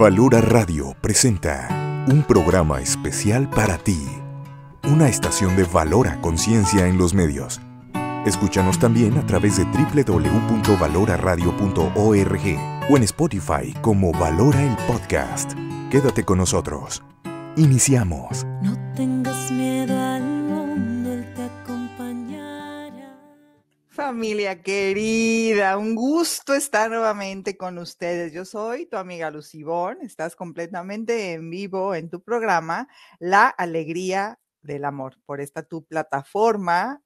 Valora Radio presenta un programa especial para ti. Una estación de Valora Conciencia en los medios. Escúchanos también a través de www.valoraradio.org o en Spotify como Valora el Podcast. Quédate con nosotros. Iniciamos. No familia querida, un gusto estar nuevamente con ustedes. Yo soy tu amiga Lucibón, estás completamente en vivo en tu programa La Alegría del Amor por esta tu plataforma.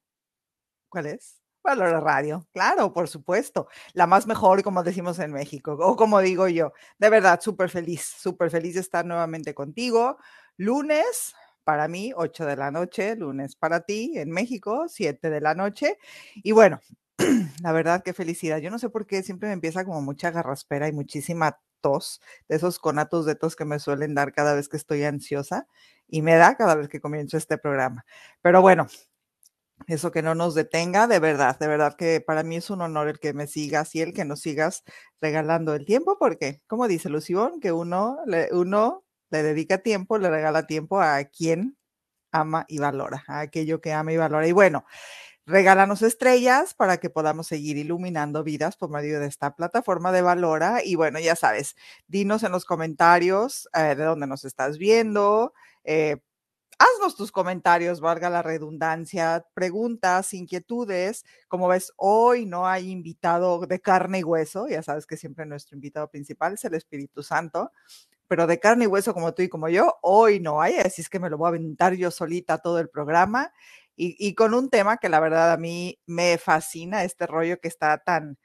¿Cuál es? Valor Radio, claro, por supuesto, la más mejor, como decimos en México, o como digo yo, de verdad, súper feliz, súper feliz de estar nuevamente contigo. Lunes, para mí, 8 de la noche, lunes para ti en México, 7 de la noche. Y bueno, la verdad, qué felicidad. Yo no sé por qué siempre me empieza como mucha garraspera y muchísima tos, de esos conatos de tos que me suelen dar cada vez que estoy ansiosa y me da cada vez que comienzo este programa. Pero bueno, eso que no nos detenga, de verdad, de verdad que para mí es un honor el que me sigas y el que nos sigas regalando el tiempo, porque, como dice Lucibón, que uno, uno le dedica tiempo, le regala tiempo a quien ama y valora, a aquello que ama y valora. Y bueno, regálanos estrellas para que podamos seguir iluminando vidas por medio de esta plataforma de Valora. Y bueno, ya sabes, dinos en los comentarios eh, de dónde nos estás viendo. Eh, haznos tus comentarios, valga la redundancia, preguntas, inquietudes. Como ves, hoy no hay invitado de carne y hueso, ya sabes que siempre nuestro invitado principal es el Espíritu Santo, pero de carne y hueso como tú y como yo, hoy no hay, así es que me lo voy a aventar yo solita todo el programa y, con un tema que la verdad a mí me fascina, este rollo que está tan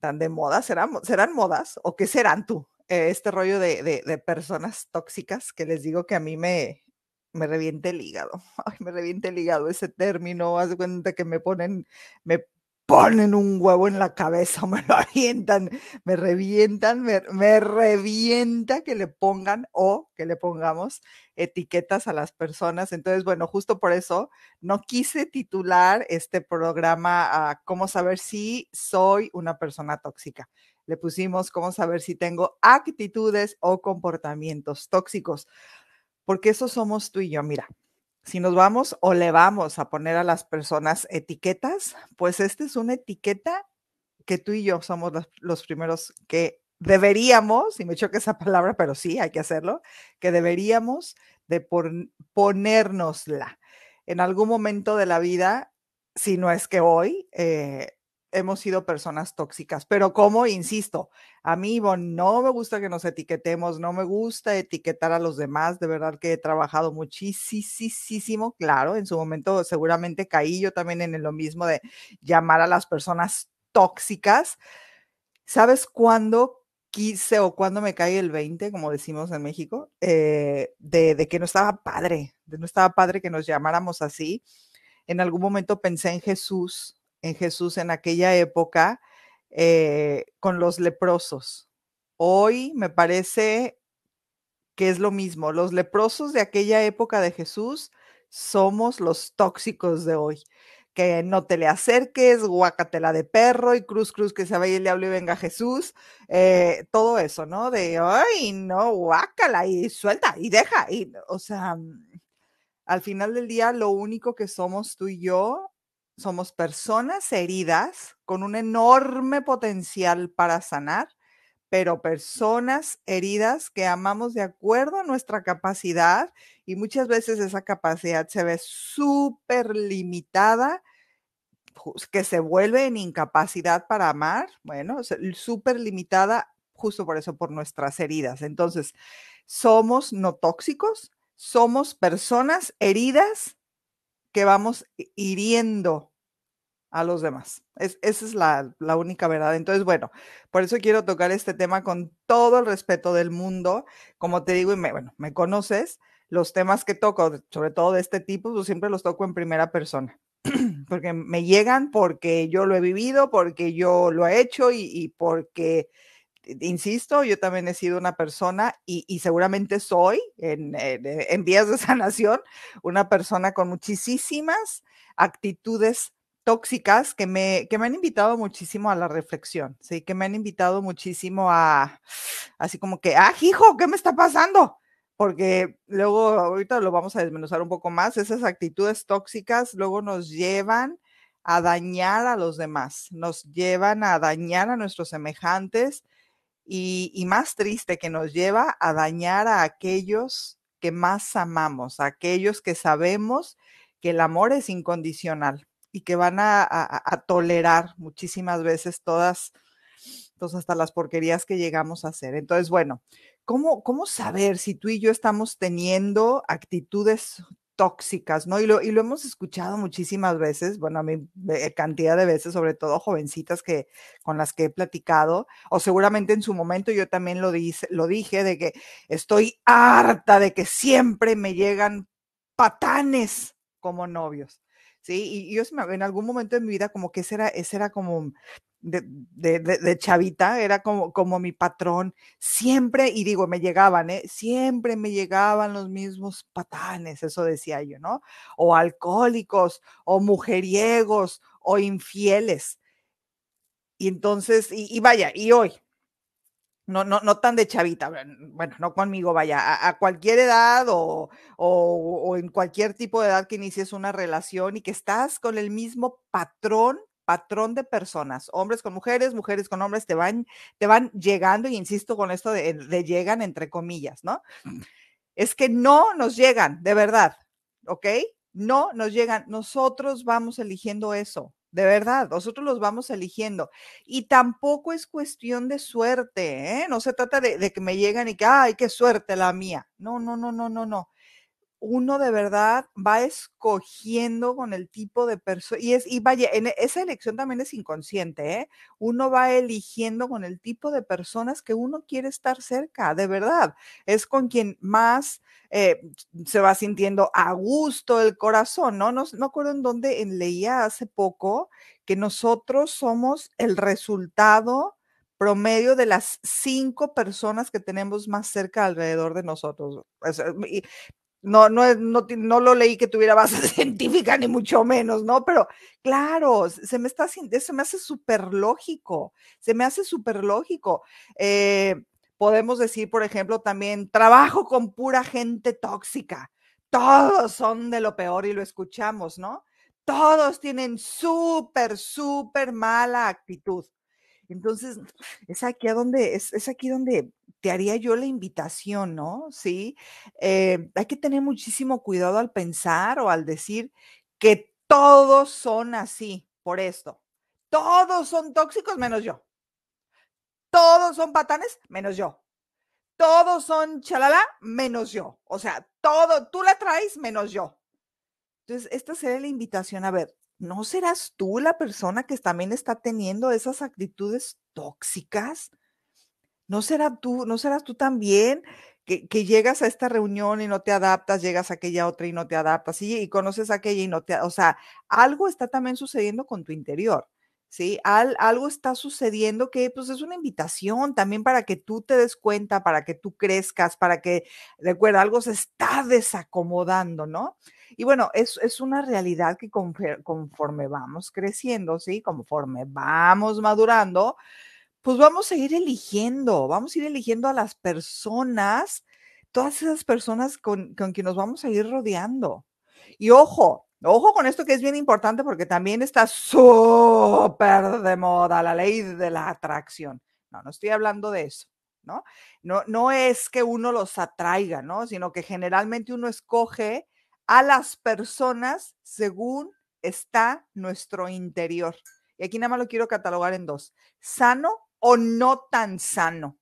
tan de moda, ¿serán, serán modas o qué serán tú? Eh, este rollo de, personas tóxicas que les digo que a mí me, me reviente el hígado. me reviente el hígado ese término. Haz cuenta que me ponen, me ponen un huevo en la cabeza, me lo avientan, me revientan, me revienta que le pongan o que le pongamos etiquetas a las personas. Entonces, bueno, justo por eso no quise titular este programa a cómo saber si soy una persona tóxica le pusimos cómo saber si tengo actitudes o comportamientos tóxicos, porque eso somos tú y yo. Mira, si nos vamos o le vamos a poner a las personas etiquetas, pues esta es una etiqueta que tú y yo somos los, primeros que deberíamos, y me choca esa palabra, pero sí, hay que hacerlo, que deberíamos de por, ponérnosla. En algún momento de la vida, si no es que hoy, eh, hemos sido personas tóxicas, pero como insisto, a mí Ivonne, no me gusta que nos etiquetemos, no me gusta etiquetar a los demás, de verdad que he trabajado muchísimo, claro, en su momento seguramente caí yo también en lo mismo de llamar a las personas tóxicas. ¿Sabes cuándo quise o cuándo me caí el 20, como decimos en México, eh, de, de, que no estaba padre, de no estaba padre que nos llamáramos así. En algún momento pensé en Jesús, en Jesús en aquella época eh, con los leprosos. Hoy me parece que es lo mismo. Los leprosos de aquella época de Jesús somos los tóxicos de hoy. Que no te le acerques, guácatela de perro y cruz, cruz, que se vaya le diablo y venga Jesús. Eh, todo eso, ¿no? De, hoy no, guácala y suelta y deja. Y, o sea, al final del día, lo único que somos tú y yo somos personas heridas con un enorme potencial para sanar, pero personas heridas que amamos de acuerdo a nuestra capacidad y muchas veces esa capacidad se ve súper limitada que se vuelve en incapacidad para amar, bueno, súper limitada justo por eso, por nuestras heridas. Entonces, somos no tóxicos, somos personas heridas que vamos hiriendo a los demás. Es, esa es la, la, única verdad. Entonces, bueno, por eso quiero tocar este tema con todo el respeto del mundo. Como te digo, y me, bueno, me conoces, los temas que toco, sobre todo de este tipo, pues siempre los toco en primera persona, porque me llegan, porque yo lo he vivido, porque yo lo he hecho y, y porque, eh, insisto, yo también he sido una persona y, y seguramente soy en, en, en vías de sanación, una persona con muchísimas actitudes tóxicas que me, que me han invitado muchísimo a la reflexión, ¿sí? Que me han invitado muchísimo a, así como que, ah, hijo, ¿qué me está pasando? Porque luego, ahorita lo vamos a desmenuzar un poco más, esas actitudes tóxicas luego nos llevan a dañar a los demás, nos llevan a dañar a nuestros semejantes y, y más triste que nos lleva a dañar a aquellos que más amamos, a aquellos que sabemos que el amor es incondicional, y que van a, tolerar muchísimas veces todas, pues, hasta las porquerías que llegamos a hacer. Entonces, bueno, ¿cómo, cómo saber si tú y yo estamos teniendo actitudes tóxicas, ¿no? Y lo, hemos escuchado muchísimas veces, bueno, a mí eh, cantidad de veces, sobre todo jovencitas que, con las que he platicado, o seguramente en su momento yo también lo, lo dije, de que estoy harta de que siempre me llegan patanes como novios. ¿sí? Y yo en algún momento de mi vida como que ese era, ese era como de, chavita, era como, como mi patrón. Siempre, y digo, me llegaban, ¿eh? Siempre me llegaban los mismos patanes, eso decía yo, ¿no? O alcohólicos, o mujeriegos, o infieles. Y entonces, y vaya, y hoy, no, no, no tan de chavita, bueno, no conmigo, vaya, a, cualquier edad o, en cualquier tipo de edad que inicies una relación y que estás con el mismo patrón, patrón de personas, hombres con mujeres, mujeres con hombres, te van, te van llegando, y insisto con esto de, de llegan entre comillas, ¿no? Mm. Es que no nos llegan, de verdad, ¿ok? No nos llegan, nosotros vamos eligiendo eso, de verdad, nosotros los vamos eligiendo. Y tampoco es cuestión de suerte, ¿eh? No se trata de, que me llegan y que, ay, qué suerte la mía. No, no, no, no, no, no uno de verdad va escogiendo con el tipo de personas, y es, y vaya, en e, esa elección también es inconsciente, ¿eh? Uno va eligiendo con el tipo de personas que uno quiere estar cerca, de verdad. Es con quien más eh, se va sintiendo a gusto el corazón, ¿no? ¿no? No acuerdo en dónde leía hace poco que nosotros somos el resultado promedio de las cinco personas que tenemos más cerca alrededor de nosotros no, no, no, lo leí que tuviera base científica, ni mucho menos, ¿no? Pero claro, se me está se me hace súper lógico, se me hace súper lógico. Eh, podemos decir, por ejemplo, también, trabajo con pura gente tóxica, todos son de lo peor y lo escuchamos, ¿no? Todos tienen súper, súper mala actitud. Entonces, es aquí a donde, es, aquí donde te haría yo la invitación, ¿no? Sí. Eh, hay que tener muchísimo cuidado al pensar o al decir que todos son así por esto. Todos son tóxicos menos yo. Todos son patanes menos yo. Todos son chalala menos yo. O sea, todo, tú la traes menos yo. Entonces, esta sería la invitación. A ver, ¿no serás tú la persona que también está teniendo esas actitudes tóxicas? ¿No, tú, no serás tú también que, llegas a esta reunión y no te adaptas, llegas a aquella otra y no te adaptas, ¿sí? y conoces aquella y no te... O sea, algo está también sucediendo con tu interior. ¿sí? algo está sucediendo que pues es una invitación también para que tú te des cuenta, para que tú crezcas, para que, recuerda, algo se está desacomodando, ¿no? Y bueno, es, es una realidad que conforme vamos creciendo, ¿sí? Conforme vamos madurando, pues vamos a ir eligiendo, vamos a ir eligiendo a las personas, todas esas personas con, con quien nos vamos a ir rodeando. Y ojo, ojo con esto que es bien importante porque también está súper de moda la ley de la atracción. No, no estoy hablando de eso. ¿No? ¿no? No es que uno los atraiga, ¿no? Sino que generalmente uno escoge a las personas según está nuestro interior. Y aquí nada más lo quiero catalogar en dos, sano o no tan sano.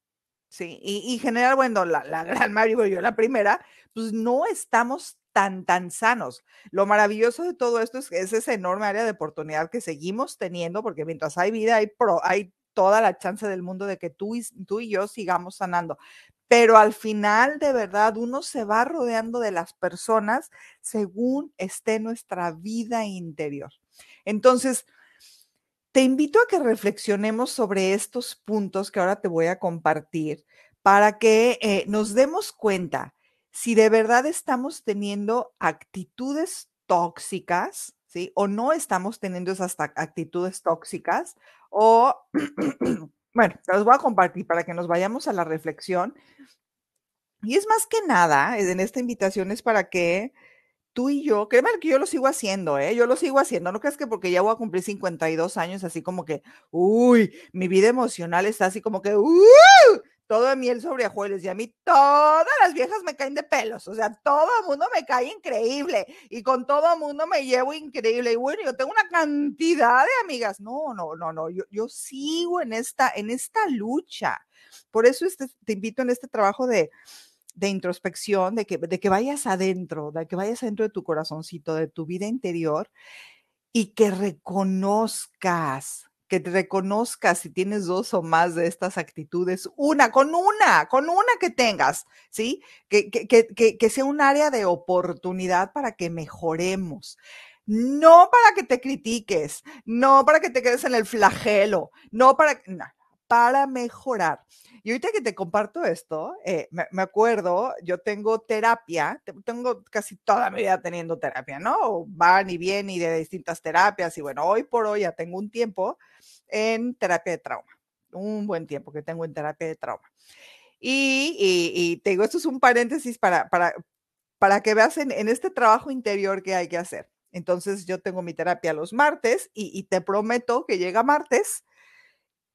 Sí, y, y general, bueno, la, la gran y yo la primera, pues no estamos tan, tan sanos. Lo maravilloso de todo esto es que es esa enorme área de oportunidad que seguimos teniendo, porque mientras hay vida, hay, pro, hay toda la chance del mundo de que tú tú y yo sigamos sanando pero al final de verdad uno se va rodeando de las personas según esté nuestra vida interior. Entonces, te invito a que reflexionemos sobre estos puntos que ahora te voy a compartir para que eh, nos demos cuenta si de verdad estamos teniendo actitudes tóxicas, ¿sí? O no estamos teniendo esas actitudes tóxicas o... Bueno, las los voy a compartir para que nos vayamos a la reflexión. Y es más que nada, en esta invitación es para que tú y yo, créeme que yo lo sigo haciendo, ¿eh? Yo lo sigo haciendo, no creas que porque ya voy a cumplir 52 años, así como que, uy, mi vida emocional está así como que, uy, ¡uh! todo de miel sobre ajuelos, y a mí todas las viejas me caen de pelos, o sea, todo el mundo me cae increíble y con todo el mundo me llevo increíble y bueno, yo tengo una cantidad de amigas, no, no, no, no, yo, yo sigo en esta, en esta lucha, por eso este, te invito en este trabajo de, introspección, de que, de que vayas adentro, de que vayas adentro de tu corazoncito, de tu vida interior y que reconozcas que te reconozcas si tienes dos o más de estas actitudes, una, con una, con una que tengas, ¿sí? Que, sea un área de oportunidad para que mejoremos. No para que te critiques, no para que te quedes en el flagelo, no para para mejorar. Y ahorita que te comparto esto, eh, me, acuerdo, yo tengo terapia, tengo casi toda mi vida teniendo terapia, ¿no? Van y vienen y de distintas terapias y bueno, hoy por hoy ya tengo un tiempo en terapia de trauma, un buen tiempo que tengo en terapia de trauma. Y, te digo, esto es un paréntesis para, para, para que veas en, este trabajo interior que hay que hacer. Entonces yo tengo mi terapia los martes y, y te prometo que llega martes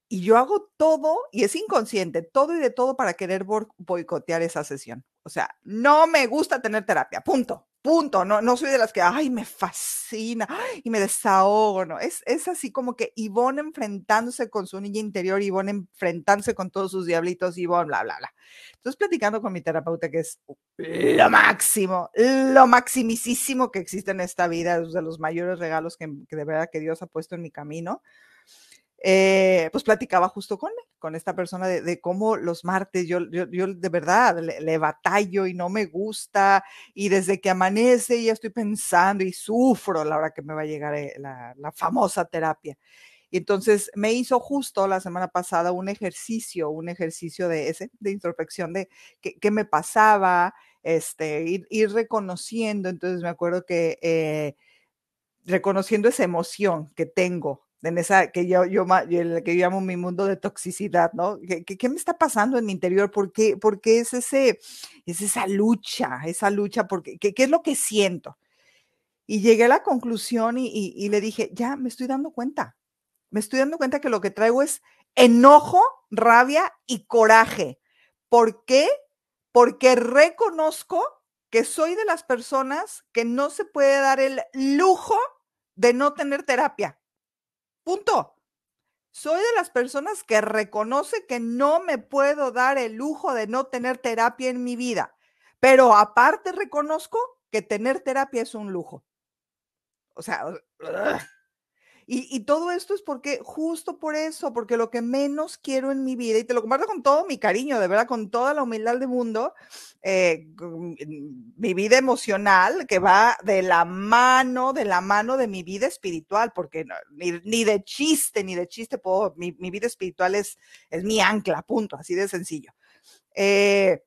y yo hago todo, y es inconsciente, todo y de todo para querer boicotear esa sesión. O sea, no me gusta tener terapia, punto, punto. No, no soy de las que, ay, me fascina y me desahogo, ¿no? Es, es así como que Ivonne enfrentándose con su niña interior, Ivonne enfrentándose con todos sus diablitos, Ivonne, bla, bla, bla. Entonces, platicando con mi terapeuta, que es lo máximo, lo maximísimo que existe en esta vida, es de los mayores regalos que, que de verdad que Dios ha puesto en mi camino eh, pues platicaba justo con con esta persona de, cómo los martes yo, yo, yo de verdad le, batallo y no me gusta y desde que amanece ya estoy pensando y sufro la hora que me va a llegar eh, la, famosa terapia. Y entonces me hizo justo la semana pasada un ejercicio, un ejercicio de ese, de introspección de qué, me pasaba, este, ir, reconociendo. Entonces me acuerdo que eh, reconociendo esa emoción que tengo en esa que yo, yo, que llamo mi mundo de toxicidad, ¿no? ¿Qué, qué, qué me está pasando en mi interior? ¿Por qué, es, ese, es esa lucha, esa lucha? Porque, ¿qué, es lo que siento? Y llegué a la conclusión y, y, y, le dije, ya me estoy dando cuenta, me estoy dando cuenta que lo que traigo es enojo, rabia y coraje. ¿Por qué? Porque reconozco que soy de las personas que no se puede dar el lujo de no tener terapia Punto. Soy de las personas que reconoce que no me puedo dar el lujo de no tener terapia en mi vida, pero aparte reconozco que tener terapia es un lujo. O sea, y, todo esto es porque, justo por eso, porque lo que menos quiero en mi vida, y te lo comparto con todo mi cariño, de verdad, con toda la humildad del mundo, eh, mi vida emocional que va de la mano, de la mano de mi vida espiritual, porque ni, de chiste, ni de chiste puedo, mi, vida espiritual es, mi ancla, punto, así de sencillo. Eh,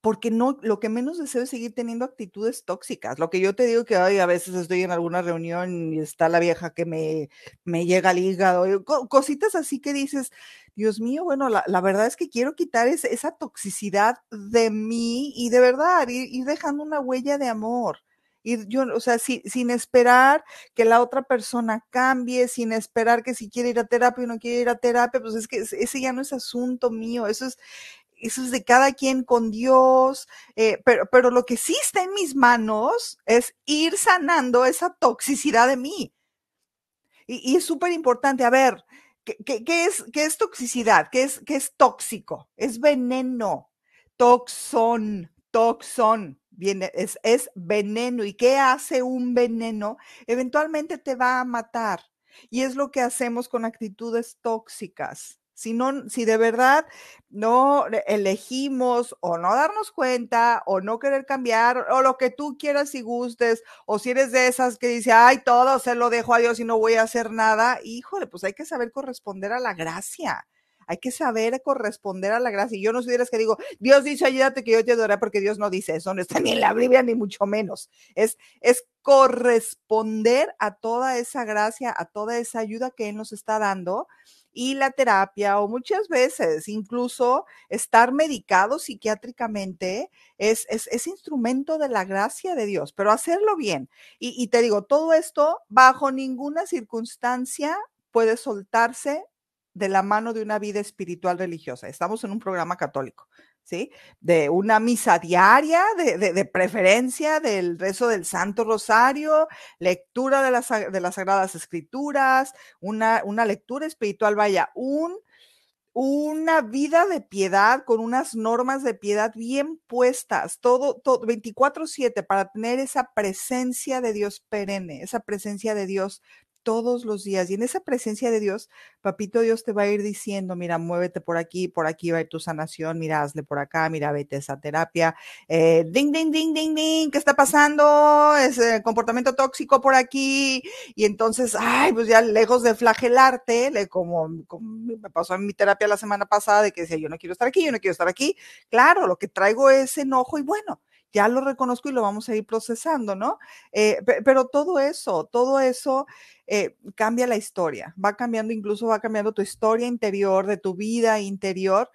porque no, lo que menos deseo es seguir teniendo actitudes tóxicas. Lo que yo te digo que hoy a veces estoy en alguna reunión y está la vieja que me, me llega al hígado, cositas así que dices, Dios mío, bueno, la, verdad es que quiero quitar esa toxicidad de mí y de verdad ir, dejando una huella de amor. Y yo, o sea, sin esperar que la otra persona cambie, sin esperar que si quiere ir a terapia o no quiere ir a terapia, pues es que ese ya no es asunto mío, eso es, eso es de cada quien con Dios, eh, pero, pero lo que sí está en mis manos es ir sanando esa toxicidad de mí. Y, es súper importante, a ver, ¿qué, qué, es, ¿qué es toxicidad? ¿Qué es, ¿Qué es tóxico? Es veneno, toxón, toxón. Viene, es, es veneno. ¿Y qué hace un veneno? Eventualmente te va a matar. Y es lo que hacemos con actitudes tóxicas. Si, no, si de verdad no elegimos o no darnos cuenta o no querer cambiar o lo que tú quieras y gustes o si eres de esas que dice, ay, todo se lo dejo a Dios y no voy a hacer nada, híjole, pues hay que saber corresponder a la gracia. Hay que saber corresponder a la gracia. Y yo no soy que digo, Dios dice, ayúdate que yo te adoraré, porque Dios no dice eso, no está ni en la Biblia, ni mucho menos. Es, es corresponder a toda esa gracia, a toda esa ayuda que Él nos está dando y la terapia o muchas veces incluso estar medicado psiquiátricamente es, es, instrumento de la gracia de Dios, pero hacerlo bien. y te digo, todo esto bajo ninguna circunstancia puede soltarse de la mano de una vida espiritual religiosa. Estamos en un programa católico. De una misa diaria, de, de, preferencia, del rezo del Santo Rosario, lectura de las, de las Sagradas Escrituras, una, lectura espiritual, vaya, un, una vida de piedad con unas normas de piedad bien puestas, todo, todo 24/7 para tener esa presencia de Dios perenne, esa presencia de Dios todos los días. Y en esa presencia de Dios, papito Dios te va a ir diciendo, mira, muévete por aquí, por aquí va a ir tu sanación, mira, hazle por acá, mira, vete a esa terapia. Eh, ding, ding, ding, ding, ding, ¿qué está pasando? Es eh, comportamiento tóxico por aquí. Y entonces, ay, pues ya lejos de flagelarte, como me pasó en mi terapia la semana pasada de que decía, yo no quiero estar aquí, yo no quiero estar aquí. Claro, lo que traigo es enojo y bueno ya lo reconozco y lo vamos a ir procesando, ¿no? Eh, pero todo eso, todo eso eh, cambia la historia, va cambiando incluso, va cambiando tu historia interior, de tu vida interior,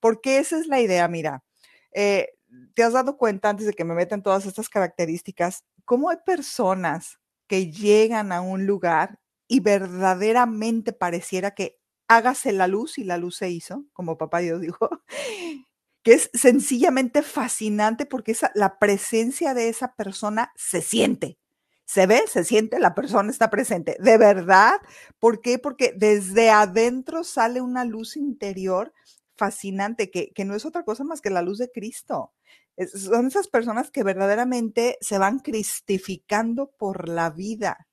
porque esa es la idea, mira. Eh, ¿Te has dado cuenta antes de que me metan todas estas características? ¿Cómo hay personas que llegan a un lugar y verdaderamente pareciera que hágase la luz y la luz se hizo, como papá Dios dijo, que es sencillamente fascinante porque esa, la presencia de esa persona se siente. Se ve, se siente, la persona está presente. De verdad, ¿por qué? Porque desde adentro sale una luz interior fascinante, que, no es otra cosa más que la luz de Cristo. son esas personas que verdaderamente se van cristificando por la vida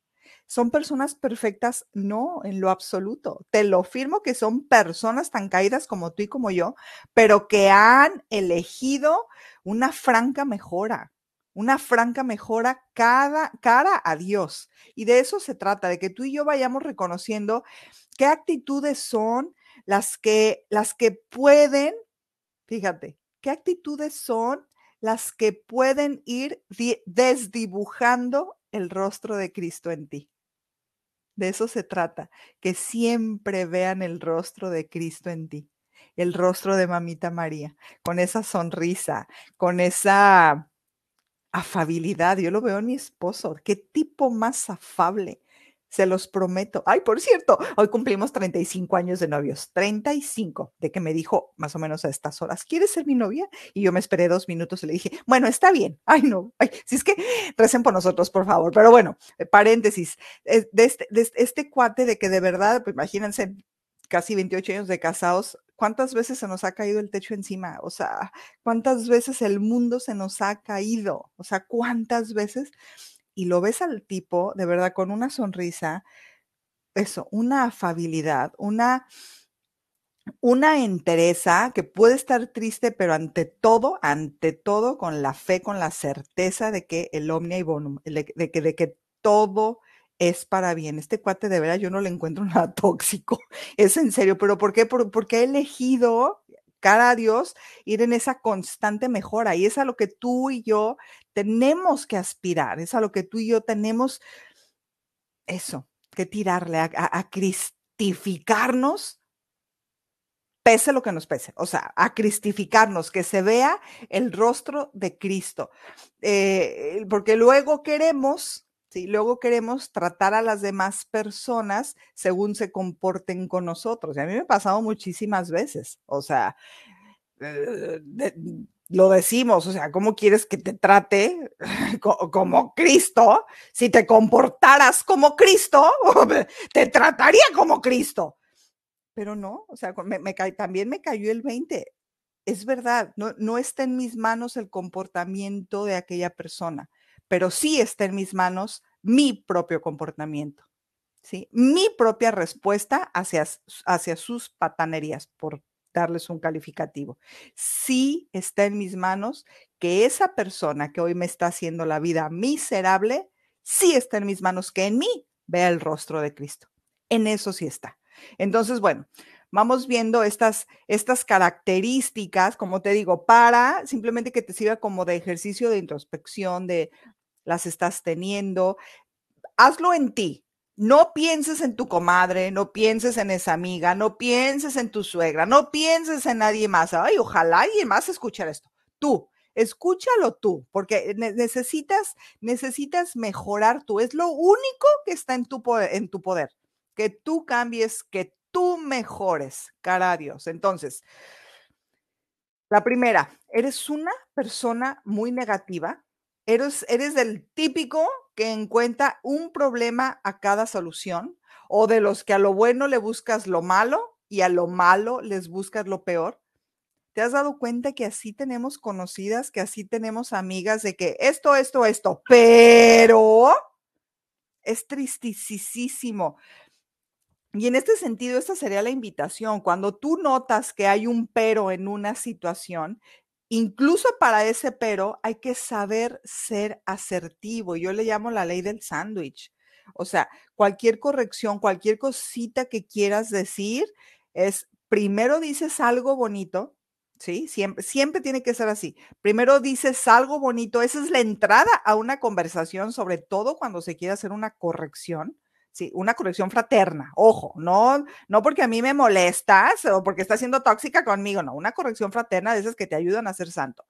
son personas perfectas, no, en lo absoluto. Te lo firmo que son personas tan caídas como tú y como yo, pero que han elegido una franca mejora, una franca mejora cada, cara a Dios. Y de eso se trata, de que tú y yo vayamos reconociendo qué actitudes son las que, las que pueden, fíjate, qué actitudes son las que pueden ir desdibujando el rostro de Cristo en ti. De eso se trata, que siempre vean el rostro de Cristo en ti, el rostro de Mamita María, con esa sonrisa, con esa afabilidad. Yo lo veo en mi esposo, qué tipo más afable, se los prometo. Ay, por cierto, hoy cumplimos 35 años de novios, 35, de que me dijo más o menos a estas horas, ¿quieres ser mi novia? Y yo me esperé dos minutos y le dije, bueno, está bien. Ay, no, ay, si es que recen por nosotros, por favor. Pero bueno, eh, paréntesis, eh, de este, de este, este cuate de que de verdad, pues imagínense, casi 28 años de casados, ¿cuántas veces se nos ha caído el techo encima? O sea, ¿cuántas veces el mundo se nos ha caído? O sea, ¿cuántas veces? y lo ves al tipo, de verdad, con una sonrisa, eso, una afabilidad, una, una entereza que puede estar triste, pero ante todo, ante todo, con la fe, con la certeza de que el omnia y bonum, de, que, de que todo es para bien. Este cuate de verdad yo no le encuentro nada tóxico, es en serio, pero ¿por qué? porque ha elegido a Dios, ir en esa constante mejora. Y es a lo que tú y yo tenemos que aspirar, es a lo que tú y yo tenemos eso, que tirarle a, cristificarnos pese lo que nos pese, o sea, a cristificarnos, que se vea el rostro de Cristo, eh, porque luego queremos Luego queremos tratar a las demás personas según se comporten con nosotros. Y a mí me ha pasado muchísimas veces, o sea, eh, lo decimos, o sea, ¿cómo quieres que te trate como Cristo? Si te comportaras como Cristo, te trataría como Cristo. Pero no, o sea, también me cayó el 20. Es verdad, no, no está en mis manos el comportamiento de aquella persona pero sí está en mis manos mi propio comportamiento, ¿sí? mi propia respuesta hacia, hacia sus patanerías, por darles un calificativo. Sí está en mis manos que esa persona que hoy me está haciendo la vida miserable, sí está en mis manos que en mí vea el rostro de Cristo. En eso sí está. Entonces, bueno, vamos viendo estas, estas características, como te digo, para simplemente que te sirva como de ejercicio de introspección, de, las estás teniendo. Hazlo en ti. No pienses en tu comadre, no pienses en esa amiga, no pienses en tu suegra, no pienses en nadie más. Ay, ojalá alguien más escuchar esto. Tú, escúchalo tú, porque necesitas, necesitas mejorar tú. Es lo único que está en tu poder, en tu poder. Que tú cambies, que tú mejores, cara a Dios. Entonces, la primera, eres una persona muy negativa Eres, el típico que encuentra un problema a cada solución o de los que a lo bueno le buscas lo malo y a lo malo les buscas lo peor. ¿Te has dado cuenta que así tenemos conocidas, que así tenemos amigas de que esto, esto, esto, pero es tristísimo. Y en este sentido, esta sería la invitación. Cuando tú notas que hay un pero en una situación, Incluso para ese pero hay que saber ser asertivo. Yo le llamo la ley del sándwich. O sea, cualquier corrección, cualquier cosita que quieras decir es, primero dices algo bonito, ¿sí? Siempre, siempre tiene que ser así. Primero dices algo bonito, esa es la entrada a una conversación, sobre todo cuando se quiere hacer una corrección sí, una corrección fraterna, ojo, no, no porque a mí me molestas o porque estás siendo tóxica conmigo, no, una corrección fraterna de esas que te ayudan a ser santo.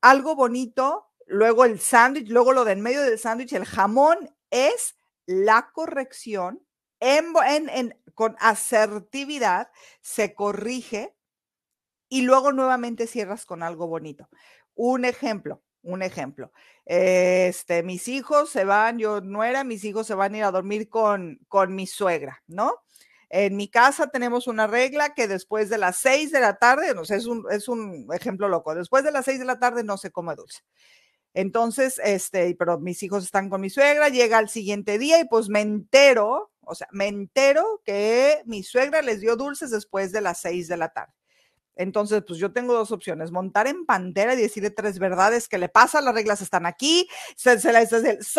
Algo bonito, luego el sándwich, luego lo de en medio del sándwich, el jamón es la corrección en, con asertividad, se corrige y luego nuevamente cierras con algo bonito. Un ejemplo, un ejemplo. Este, mis hijos se van, yo no era, mis hijos se van a ir a dormir con, con mi suegra, ¿no? En mi casa tenemos una regla que después de las seis de la tarde, no sé, es un, es un ejemplo loco, después de las seis de la tarde no se come dulce. Entonces, este, pero mis hijos están con mi suegra, llega al siguiente día y pues me entero, o sea, me entero que mi suegra les dio dulces después de las seis de la tarde. Entonces, pues yo tengo dos opciones, montar en pantera y decirle tres verdades que le pasa las reglas están aquí, son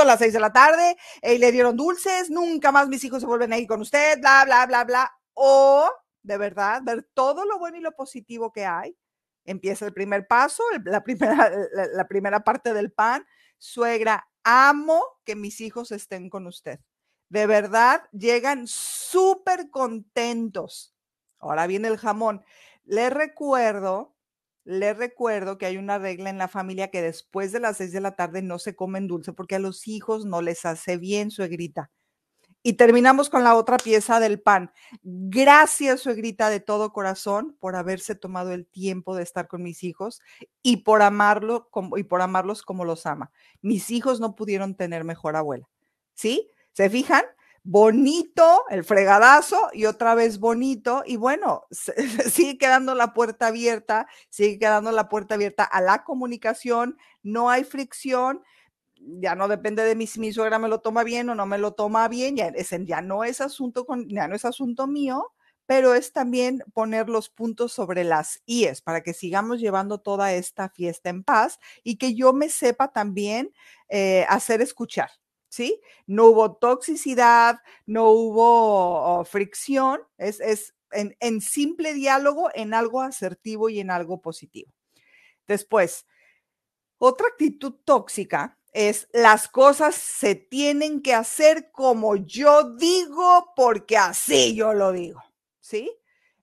las seis de la tarde, eh, y le dieron dulces, nunca más mis hijos se vuelven a con usted, bla, bla, bla, bla. O, de verdad, ver todo lo bueno y lo positivo que hay. Empieza el primer paso, la primera, la primera parte del pan. Suegra, amo que mis hijos estén con usted. De verdad, llegan súper contentos. Ahora viene el jamón. Les recuerdo, le recuerdo que hay una regla en la familia que después de las seis de la tarde no se comen dulce porque a los hijos no les hace bien, suegrita. Y terminamos con la otra pieza del pan. Gracias, suegrita, de todo corazón, por haberse tomado el tiempo de estar con mis hijos y por, amarlo y por amarlos como los ama. Mis hijos no pudieron tener mejor abuela. ¿Sí? ¿Se fijan? bonito, el fregadazo y otra vez bonito. Y bueno, sigue quedando la puerta abierta, sigue quedando la puerta abierta a la comunicación, no hay fricción. Ya no depende de si mi suegra me lo toma bien o no me lo toma bien, ya, no es asunto con, ya no es asunto mío, pero es también poner los puntos sobre las IES para que sigamos llevando toda esta fiesta en paz y que yo me sepa también eh, hacer escuchar, ¿sí? No hubo toxicidad, no hubo oh, fricción, es, es en, simple diálogo, en algo asertivo y en algo positivo. Después, otra actitud tóxica es las cosas se tienen que hacer como yo digo porque así yo lo digo, ¿sí?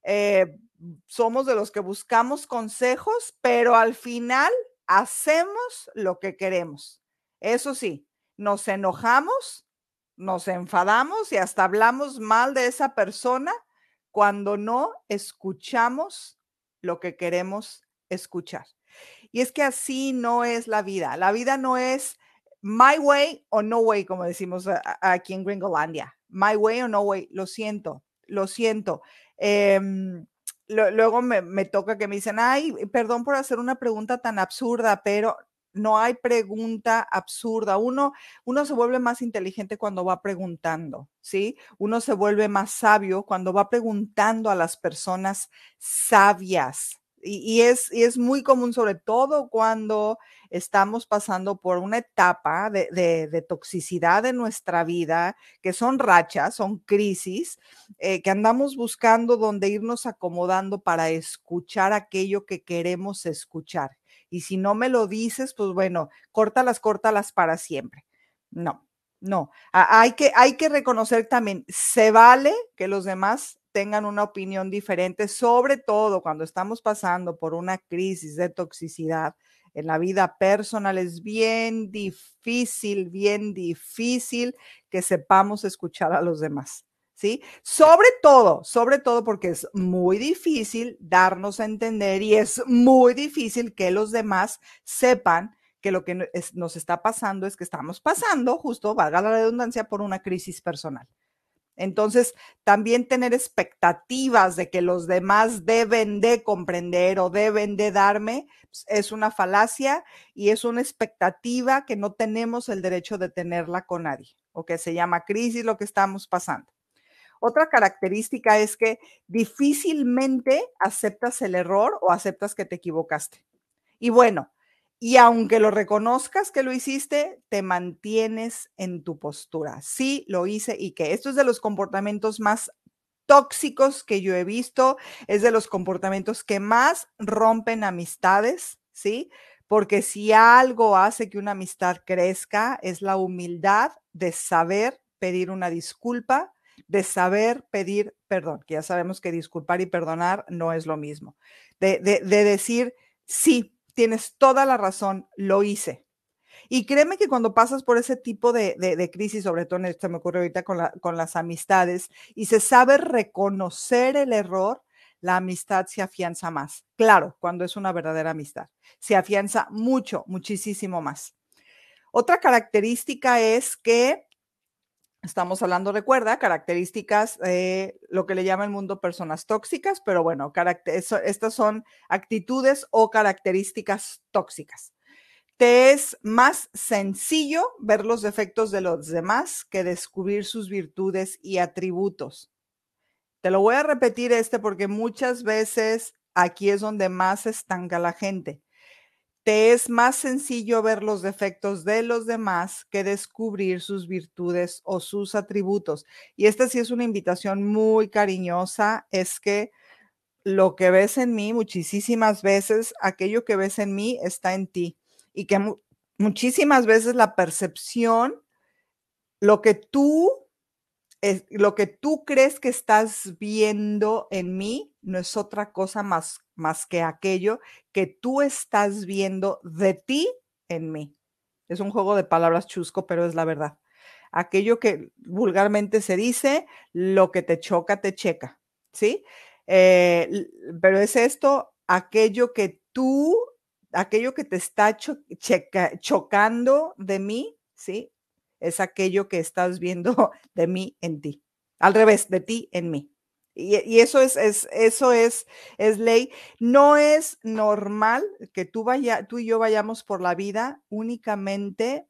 Eh, somos de los que buscamos consejos, pero al final hacemos lo que queremos. Eso sí, nos enojamos, nos enfadamos y hasta hablamos mal de esa persona cuando no escuchamos lo que queremos escuchar. Y es que así no es la vida. La vida no es my way o no way, como decimos aquí en Gringolandia. My way o no way. Lo siento, lo siento. Em, luego me, me, toca que me dicen, ay, perdón por hacer una pregunta tan absurda, pero no hay pregunta absurda. Uno, uno se vuelve más inteligente cuando va preguntando, ¿sí? Uno se vuelve más sabio cuando va preguntando a las personas sabias. Y, es, es, muy común, sobre todo cuando estamos pasando por una etapa de, de, de toxicidad en nuestra vida, que son rachas, son crisis, eh, que andamos buscando donde irnos acomodando para escuchar aquello que queremos escuchar y si no me lo dices, pues bueno, córtalas, córtalas para siempre. No, no. Hay que, hay que reconocer también, se vale que los demás tengan una opinión diferente, sobre todo cuando estamos pasando por una crisis de toxicidad en la vida personal. Es bien difícil, bien difícil que sepamos escuchar a los demás. ¿sí? Sobre todo, sobre todo porque es muy difícil darnos a entender y es muy difícil que los demás sepan que lo que nos está pasando es que estamos pasando, justo, valga la redundancia, por una crisis personal. Entonces, también tener expectativas de que los demás deben de comprender o deben de darme pues, es una falacia y es una expectativa que no tenemos el derecho de tenerla con nadie o que se llama crisis lo que estamos pasando. Otra característica es que difícilmente aceptas el error o aceptas que te equivocaste. Y bueno, y aunque lo reconozcas que lo hiciste, te mantienes en tu postura. Sí, lo hice y que esto es de los comportamientos más tóxicos que yo he visto, es de los comportamientos que más rompen amistades, ¿sí? Porque si algo hace que una amistad crezca es la humildad de saber pedir una disculpa de saber pedir perdón, que ya sabemos que disculpar y perdonar no es lo mismo, de, decir, sí, tienes toda la razón, lo hice, y créeme que cuando pasas por ese tipo de, crisis, sobre todo en este me ocurre ahorita con, las amistades, y se sabe reconocer el error, la amistad se afianza más. Claro, cuando es una verdadera amistad, se afianza mucho, muchísimo más. Otra característica es que Estamos hablando, recuerda, características, lo que le llama el mundo personas tóxicas, pero bueno, estas son actitudes o características tóxicas. Te es más sencillo ver los defectos de los demás que descubrir sus virtudes y atributos. Te lo voy a repetir este porque muchas veces aquí es donde más estanca la gente te es más sencillo ver los defectos de los demás que descubrir sus virtudes o sus atributos. Y esta sí es una invitación muy cariñosa, es que lo que ves en mí muchísimas veces, aquello que ves en mí está en ti y que muchísimas veces la percepción, lo que tú es, lo que tú crees que estás viendo en mí no es otra cosa más más que aquello que tú estás viendo de ti en mí. Es un juego de palabras chusco, pero es la verdad. Aquello que vulgarmente se dice, lo que te choca, te checa, ¿sí? Eh, pero es esto, aquello que tú, aquello que te está checa chocando de mí, ¿sí? Es aquello que estás viendo de mí en ti. Al revés, de ti en mí. Y, eso es, eso es, es ley. No es normal que tú, vaya, tú y yo vayamos por la vida únicamente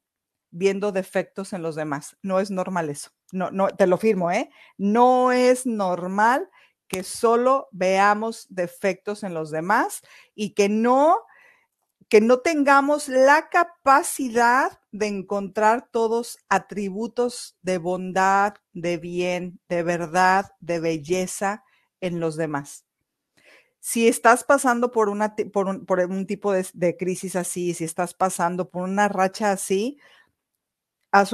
viendo defectos en los demás. No es normal eso. no, te lo firmo, ¿eh? No es normal que solo veamos defectos en los demás y que no que no tengamos la capacidad de encontrar todos atributos de bondad, de bien, de verdad, de belleza en los demás. Si estás pasando por, una, por, un, tipo de, crisis así, si estás pasando por una racha así,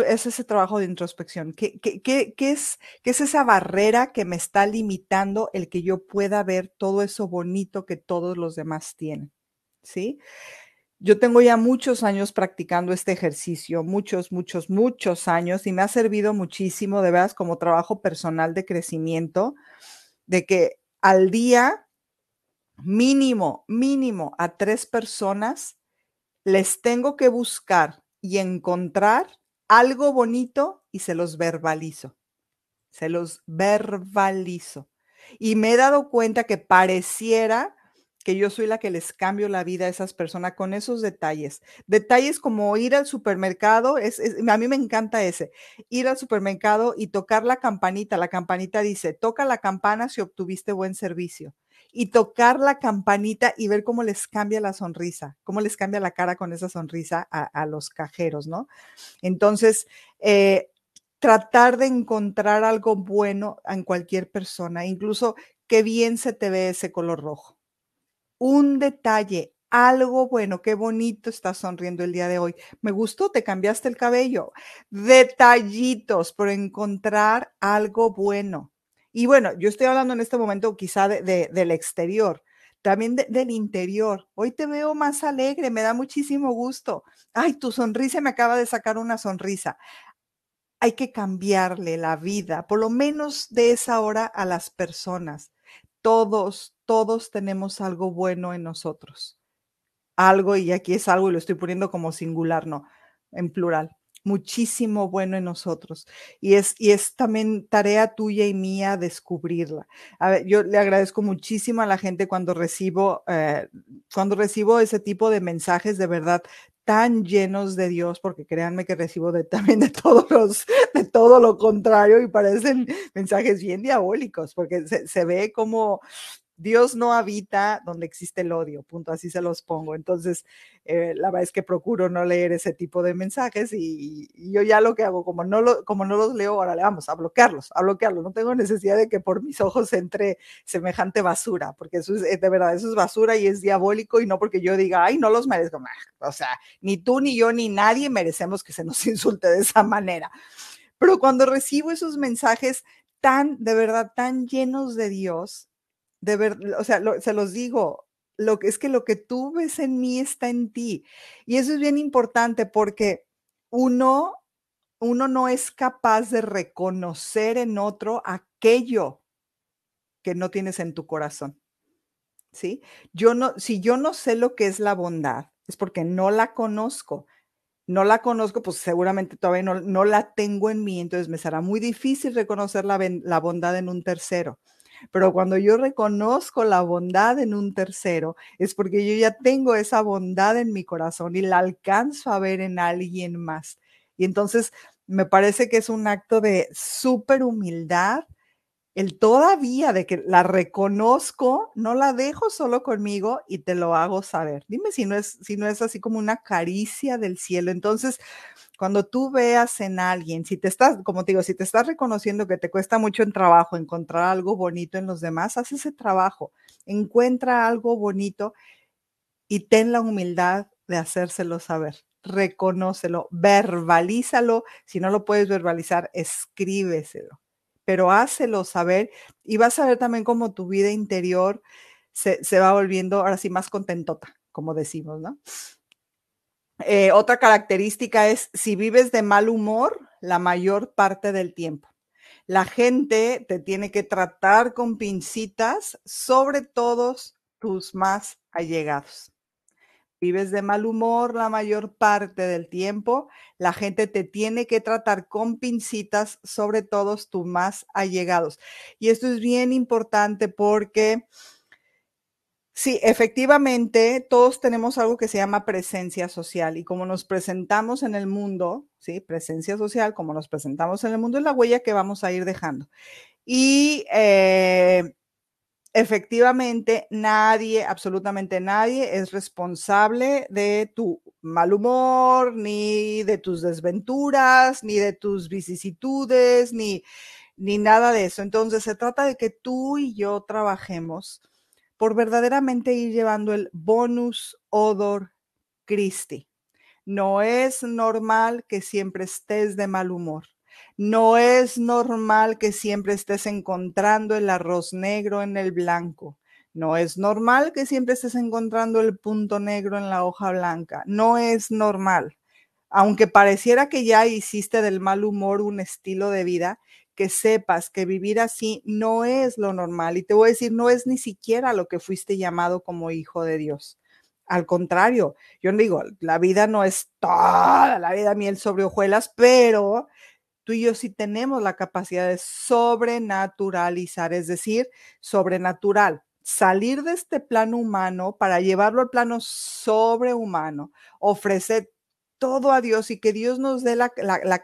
es ese trabajo de introspección. es, ¿Qué es esa barrera que me está limitando el que yo pueda ver todo eso bonito que todos los demás tienen? Yo tengo ya muchos años practicando este ejercicio, muchos, muchos, muchos años, y me ha servido muchísimo, de veras, como trabajo personal de crecimiento, de que al día, mínimo, mínimo a tres personas, les tengo que buscar y encontrar algo bonito y se los verbalizo. Se los verbalizo. Y me he dado cuenta que pareciera que yo soy la que les cambio la vida a esas personas con esos detalles. Detalles como ir al supermercado, es, a mí me encanta ese, ir al supermercado y tocar la campanita. La campanita dice, toca la campana si obtuviste buen servicio. Y tocar la campanita y ver cómo les cambia la sonrisa, cómo les cambia la cara con esa sonrisa a, los cajeros, ¿no? Entonces, eh, tratar de encontrar algo bueno en cualquier persona, incluso qué bien se te ve ese color rojo un detalle, algo bueno, qué bonito estás sonriendo el día de hoy. Me gustó, te cambiaste el cabello. Detallitos por encontrar algo bueno. Y bueno, yo estoy hablando en este momento quizá de, del exterior, también del interior. Hoy te veo más alegre, me da muchísimo gusto. Ay, tu sonrisa me acaba de sacar una sonrisa. Hay que cambiarle la vida, por lo menos de esa hora a las personas todos, todos tenemos algo bueno en nosotros. Algo, y aquí es algo y lo estoy poniendo como singular, no, en plural. Muchísimo bueno en nosotros. Y es, y es también tarea tuya y mía descubrirla. A ver, yo le agradezco muchísimo a la gente cuando recibo, eh, cuando recibo ese tipo de mensajes, de verdad, tan llenos de Dios, porque créanme que recibo también de todos los, de todo lo contrario y parecen mensajes bien diabólicos, porque se ve como Dios no habita donde existe el odio, punto, así se los pongo. Entonces, eh, la verdad es que procuro no leer ese tipo de mensajes y, yo ya lo que hago, como no, lo, como no los leo, ahora le vamos a bloquearlos, a bloquearlos. No tengo necesidad de que por mis ojos entre semejante basura, porque eso es, eh, de verdad, eso es basura y es diabólico y no porque yo diga, ay, no los merezco. o sea, ni tú, ni yo, ni nadie merecemos que se nos insulte de esa manera. Pero cuando recibo esos mensajes tan, de verdad, tan llenos de Dios, de ver, o sea, se los digo, lo que es que lo que tú ves en mí está en ti. Y eso es bien importante porque uno uno no es capaz de reconocer en otro aquello que no tienes en tu corazón. ¿Sí? Yo no si yo no sé lo que es la bondad, es porque no la conozco. No la conozco, pues seguramente todavía no, la tengo en mí, entonces me será muy difícil reconocer la, la bondad en un tercero. Pero cuando yo reconozco la bondad en un tercero, es porque yo ya tengo esa bondad en mi corazón y la alcanzo a ver en alguien más. Y entonces me parece que es un acto de súper humildad, el todavía de que la reconozco, no la dejo solo conmigo y te lo hago saber. Dime si no es, si no es así como una caricia del cielo. Entonces, cuando tú veas en alguien, si te estás, como te digo, si te estás reconociendo que te cuesta mucho en trabajo encontrar algo bonito en los demás, haz ese trabajo, encuentra algo bonito y ten la humildad de hacérselo saber. Reconócelo, verbalízalo. Si no lo puedes verbalizar, escríbeselo, pero hácelo saber y vas a ver también cómo tu vida interior se, se va volviendo ahora sí más contentota, como decimos, ¿no? Eh, otra característica es si vives de mal humor la mayor parte del tiempo. La gente te tiene que tratar con pincitas, sobre todos tus más allegados. Vives de mal humor la mayor parte del tiempo. La gente te tiene que tratar con pincitas, sobre todos tus más allegados. Y esto es bien importante porque Sí, efectivamente, todos tenemos algo que se llama presencia social y como nos presentamos en el mundo, sí, presencia social, como nos presentamos en el mundo es la huella que vamos a ir dejando. Y eh, efectivamente, nadie, absolutamente nadie es responsable de tu mal humor, ni de tus desventuras, ni de tus vicisitudes, ni, ni nada de eso. Entonces, se trata de que tú y yo trabajemos por verdaderamente ir llevando el bonus odor Christi. No es normal que siempre estés de mal humor. No es normal que siempre estés encontrando el arroz negro en el blanco. No es normal que siempre estés encontrando el punto negro en la hoja blanca. No es normal. Aunque pareciera que ya hiciste del mal humor un estilo de vida, que sepas que vivir así no es lo normal. Y te voy a decir, no es ni siquiera lo que fuiste llamado como hijo de Dios. Al contrario, yo digo, la vida no es toda la vida miel sobre hojuelas, pero tú y yo sí tenemos la capacidad de sobrenaturalizar, es decir, sobrenatural, salir de este plano humano para llevarlo al plano sobrehumano, ofrecer todo a Dios y que Dios nos dé la,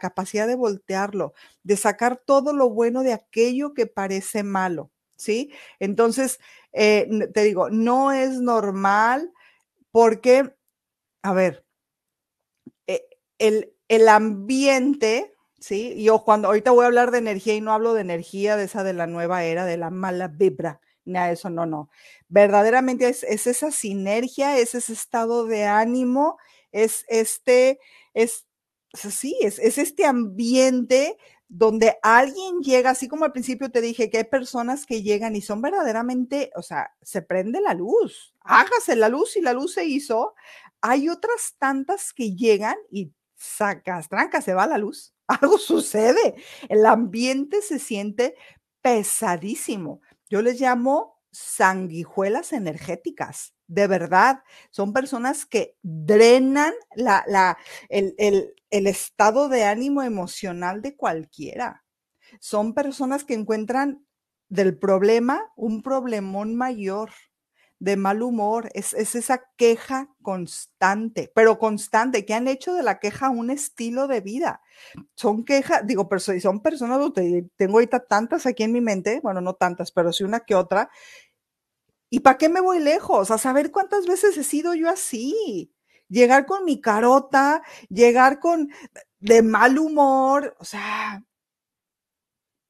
capacidad de voltearlo, de sacar todo lo bueno de aquello que parece malo, ¿sí? Entonces, eh, te digo, no es normal porque, a ver, eh, el, el ambiente, ¿sí? Yo cuando ahorita voy a hablar de energía y no hablo de energía de esa de la nueva era, de la mala vibra, a eso no, no. Verdaderamente es, es esa sinergia, es ese estado de ánimo es este, es, sí, es, es este ambiente donde alguien llega, así como al principio te dije que hay personas que llegan y son verdaderamente, o sea, se prende la luz, hágase la luz y la luz se hizo. Hay otras tantas que llegan y sacas, tranca, se va la luz. Algo sucede. El ambiente se siente pesadísimo. Yo les llamo sanguijuelas energéticas, de verdad. Son personas que drenan la, la, el, el estado de ánimo emocional de cualquiera. Son personas que encuentran del problema un problemón mayor de mal humor, es, esa queja constante, pero constante, que han hecho de la queja un estilo de vida. Son quejas, digo, pero son personas, tengo ahorita tantas aquí en mi mente, bueno, no tantas, pero sí una que otra. ¿Y para qué me voy lejos? A saber cuántas veces he sido yo así. Llegar con mi carota, llegar con de mal humor, o sea,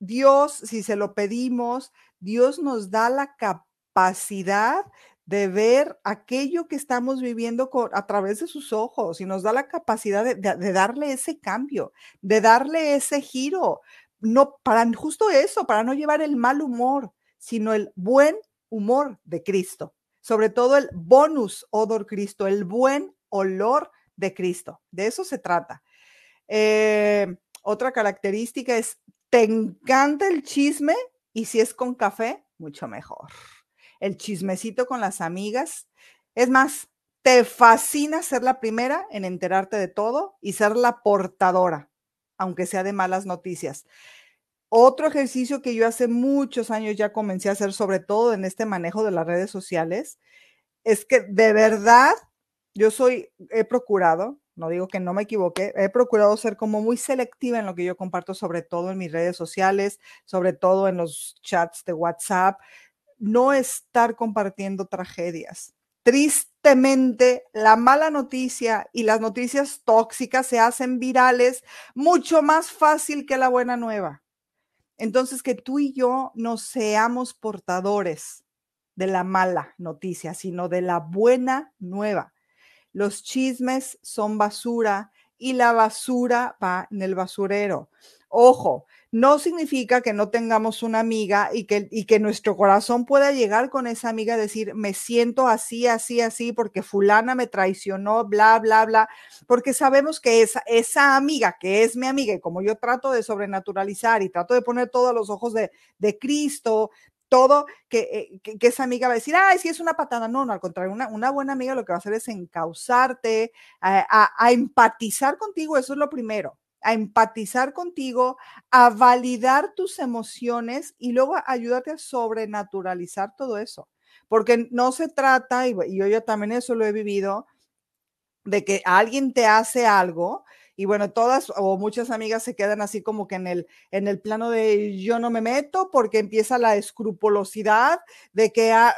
Dios, si se lo pedimos, Dios nos da la capacidad capacidad de ver aquello que estamos viviendo a través de sus ojos y nos da la capacidad de, darle ese cambio, de darle ese giro, no para justo eso, para no llevar el mal humor, sino el buen humor de Cristo, sobre todo el bonus odor Cristo, el buen olor de Cristo, de eso se trata. Eh, otra característica es, ¿te encanta el chisme? Y si es con café, mucho mejor el chismecito con las amigas. Es más, te fascina ser la primera en enterarte de todo y ser la portadora, aunque sea de malas noticias. Otro ejercicio que yo hace muchos años ya comencé a hacer, sobre todo en este manejo de las redes sociales, es que de verdad yo soy, he procurado, no digo que no me equivoque he procurado ser como muy selectiva en lo que yo comparto, sobre todo en mis redes sociales, sobre todo en los chats de WhatsApp, no estar compartiendo tragedias. Tristemente, la mala noticia y las noticias tóxicas se hacen virales mucho más fácil que la buena nueva. Entonces, que tú y yo no seamos portadores de la mala noticia, sino de la buena nueva. Los chismes son basura y la basura va en el basurero. Ojo, no significa que no tengamos una amiga y que, y que nuestro corazón pueda llegar con esa amiga a decir, me siento así, así, así, porque fulana me traicionó, bla, bla, bla, porque sabemos que esa, esa amiga que es mi amiga y como yo trato de sobrenaturalizar y trato de poner todos los ojos de, de Cristo, todo, que, eh, que, esa amiga va a decir, ay, sí, es una patada. No, no, al contrario, una, buena amiga lo que va a hacer es encauzarte, eh, a, a empatizar contigo, eso es lo primero a empatizar contigo, a validar tus emociones y luego ayudarte a sobrenaturalizar todo eso. Porque no se trata, y yo, yo también eso lo he vivido, de que alguien te hace algo y bueno, todas o muchas amigas se quedan así como que en el, en el plano de yo no me meto porque empieza la escrupulosidad de que ah,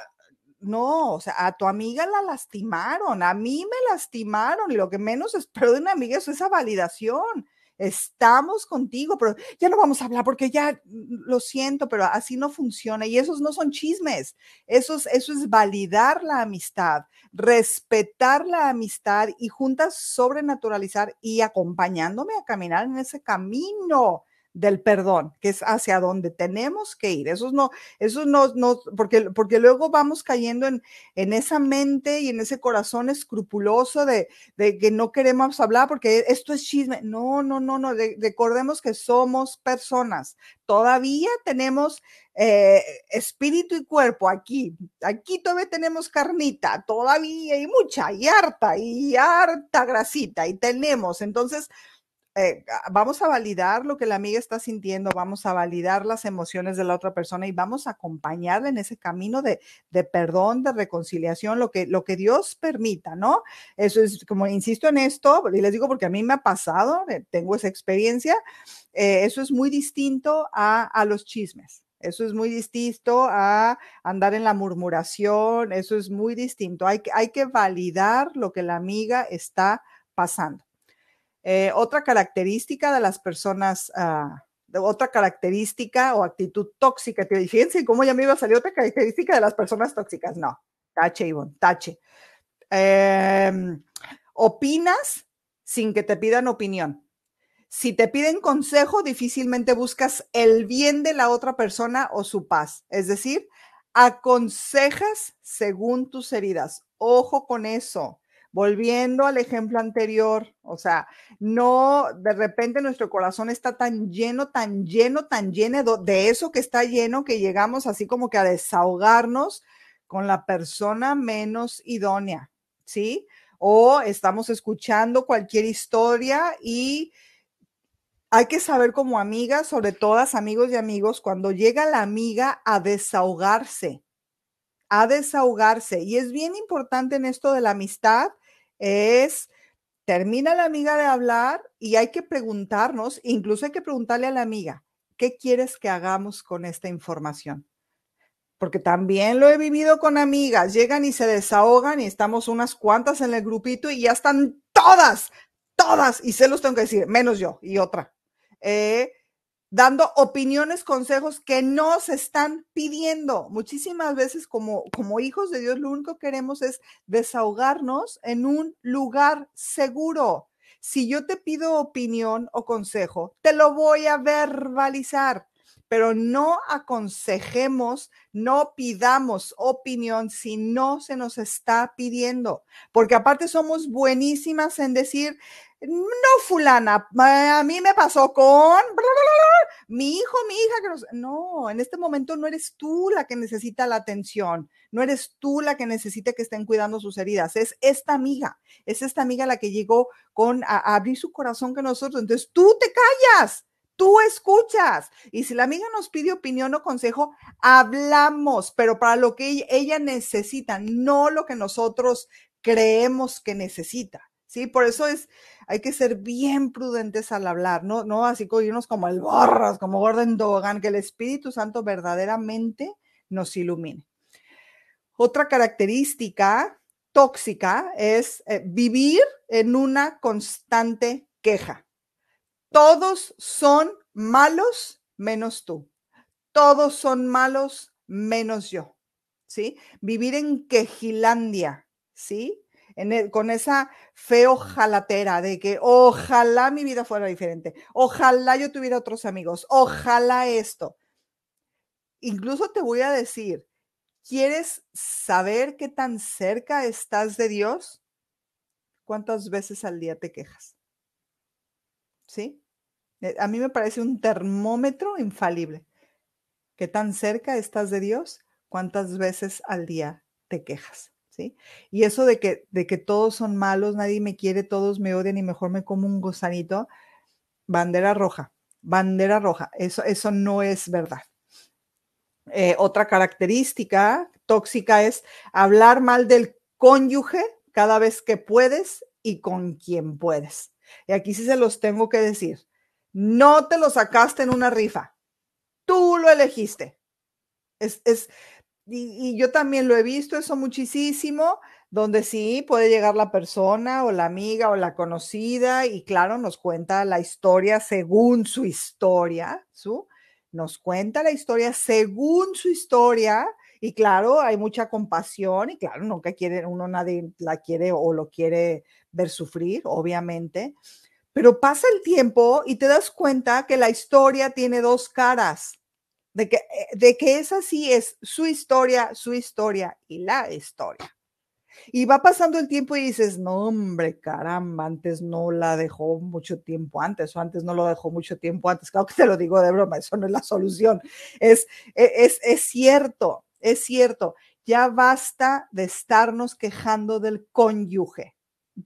no, o sea, a tu amiga la lastimaron, a mí me lastimaron y lo que menos espero de una amiga es esa validación estamos contigo, pero ya no vamos a hablar porque ya mm, lo siento, pero así no funciona. Y esos no son chismes, eso es validar la amistad, respetar la amistad y juntas sobrenaturalizar y acompañándome a caminar en ese camino del perdón, que es hacia donde tenemos que ir. Eso no, eso no, no porque, porque luego vamos cayendo en, en esa mente y en ese corazón escrupuloso de, que no queremos hablar porque esto es chisme. No, no, no, no. recordemos que somos personas. Todavía tenemos eh, espíritu y cuerpo aquí. Aquí todavía tenemos carnita, todavía y mucha, y harta, y harta grasita, y tenemos. Entonces, eh, ah, vamos a validar lo que la amiga está sintiendo, vamos a validar las emociones de la otra persona y vamos a acompañarla en ese camino de, perdón, de reconciliación, lo que, lo que Dios permita, ¿no? Eso es como, insisto en esto, y les digo porque a mí me ha pasado, eh, tengo esa experiencia, eh, eso es muy distinto a, los chismes. Eso es muy distinto a andar en la murmuración, eso es muy distinto. hay que validar lo que la amiga está pasando. Eh, otra característica de las personas, ah, otra característica o actitud tóxica, que fíjense cómo ya me iba a salir otra característica de las personas tóxicas. No, tache, Ivonne, tache. Em, opinas sin que te pidan opinión. Si te piden consejo, difícilmente buscas el bien de la otra persona o su paz. Es decir, aconsejas según tus heridas. Ojo con eso. Volviendo al ejemplo anterior, o sea, no, de repente nuestro corazón está tan lleno, tan lleno, tan lleno de eso que está lleno que llegamos así como que a desahogarnos con la persona menos idónea, ¿sí? O estamos escuchando cualquier historia y hay que saber como amigas, sobre todas amigos y amigos, cuando llega la amiga a desahogarse, a desahogarse. Y es bien importante en esto de la amistad es termina la amiga de hablar y hay que preguntarnos, incluso hay que preguntarle a la amiga, ¿qué quieres que hagamos con esta información? Porque también lo he vivido con amigas, llegan y se desahogan y estamos unas cuantas en el grupito y ya están todas, todas, y se los tengo que decir, menos yo y otra. Eh, dando opiniones, consejos que no se están pidiendo. Muchísimas veces como, como hijos de Dios lo único que queremos es desahogarnos en un lugar seguro. Si yo te pido opinión o consejo, te lo voy a verbalizar, pero no aconsejemos, no pidamos opinión si no se nos está pidiendo, porque aparte somos buenísimas en decir, no fulana, a mí me pasó con mi hijo, mi hija, que no, en este momento no eres tú la que necesita la atención, no eres tú la que necesita que estén cuidando sus heridas, es esta amiga, es esta amiga la que llegó con abrir su corazón que nosotros, entonces tú te callas, tú escuchas. Y si la amiga nos pide opinión o consejo, hablamos, pero para lo que ella necesita, no lo que nosotros creemos que necesita. ¿sí? Por eso es, hay que ser bien prudentes al hablar, ¿no? No así cogernos como el borras, como Gordon Dogan, que el Espíritu Santo verdaderamente nos ilumine. Otra característica tóxica es eh, vivir en una constante queja. Todos son malos menos tú. Todos son malos menos yo. ¿Sí? Vivir en quejilandia, ¿sí? E, con esa fe ojalatera de que ojalá mi vida fuera diferente, ojalá yo tuviera otros amigos, ojalá esto. Incluso te voy a decir, ¿quieres saber qué tan cerca estás de Dios? ¿Cuántas veces al día te quejas? ¿Sí? Eh, a mí me parece un termómetro infalible. ¿Qué tan cerca estás de Dios? ¿Cuántas veces al día te quejas? Y eso de que, de que todos son malos, nadie me quiere, todos me odian y mejor me como un gusanito, bandera roja, bandera roja, eso, eso no es verdad. Eh, otra característica tóxica es hablar mal del cónyuge cada vez que puedes y con quien puedes. Y aquí sí se los tengo que decir. No te lo sacaste en una rifa. Tú lo elegiste. Es, es, y, yo también lo he visto eso muchísimo, donde sí puede llegar la persona o la amiga o la conocida y claro, nos cuenta la historia según su historia, ¿su? Nos cuenta la historia según su historia y claro, hay mucha compasión y claro, nunca quiere, uno nadie la quiere o lo quiere ver sufrir, obviamente, pero pasa el tiempo y te das cuenta que la historia tiene dos caras de que, eh, de que esa sí es su historia, su historia y la historia. Y va pasando el tiempo y dices, no, hombre, caramba, antes no la dejó mucho tiempo antes, o antes no lo dejó mucho tiempo antes. Claro que te lo digo de broma, eso no es la solución. es, e, es cierto, es cierto. Ya basta de estarnos quejando del cónyuge.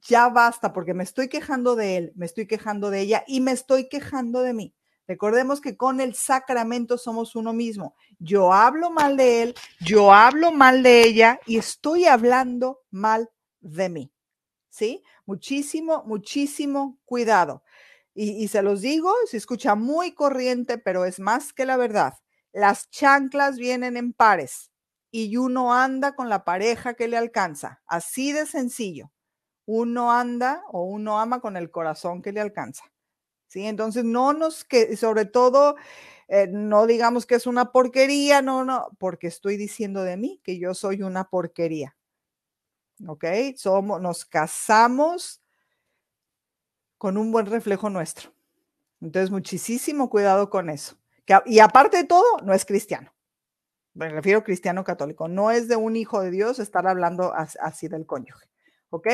Ya basta, porque me estoy quejando de él, me estoy quejando de ella y me estoy quejando de mí. Recordemos que con el sacramento somos uno mismo. Yo hablo mal de él, yo hablo mal de ella y estoy hablando mal de mí. ¿Sí? Muchísimo, muchísimo cuidado. Y, y se los digo, se escucha muy corriente, pero es más que la verdad. Las chanclas vienen en pares y uno anda con la pareja que le alcanza. Así de sencillo. Uno anda o uno ama con el corazón que le alcanza. Entonces, no nos que, sobre todo, eh, no digamos que es una porquería, no, no, porque estoy diciendo de mí que yo soy una porquería. ¿Ok? Somos, nos casamos con un buen reflejo nuestro. Entonces, muchísimo cuidado con eso. y aparte de todo, no es cristiano. Me refiero cristiano católico. No es de un hijo de Dios estar hablando así del cónyuge. ¿Ok?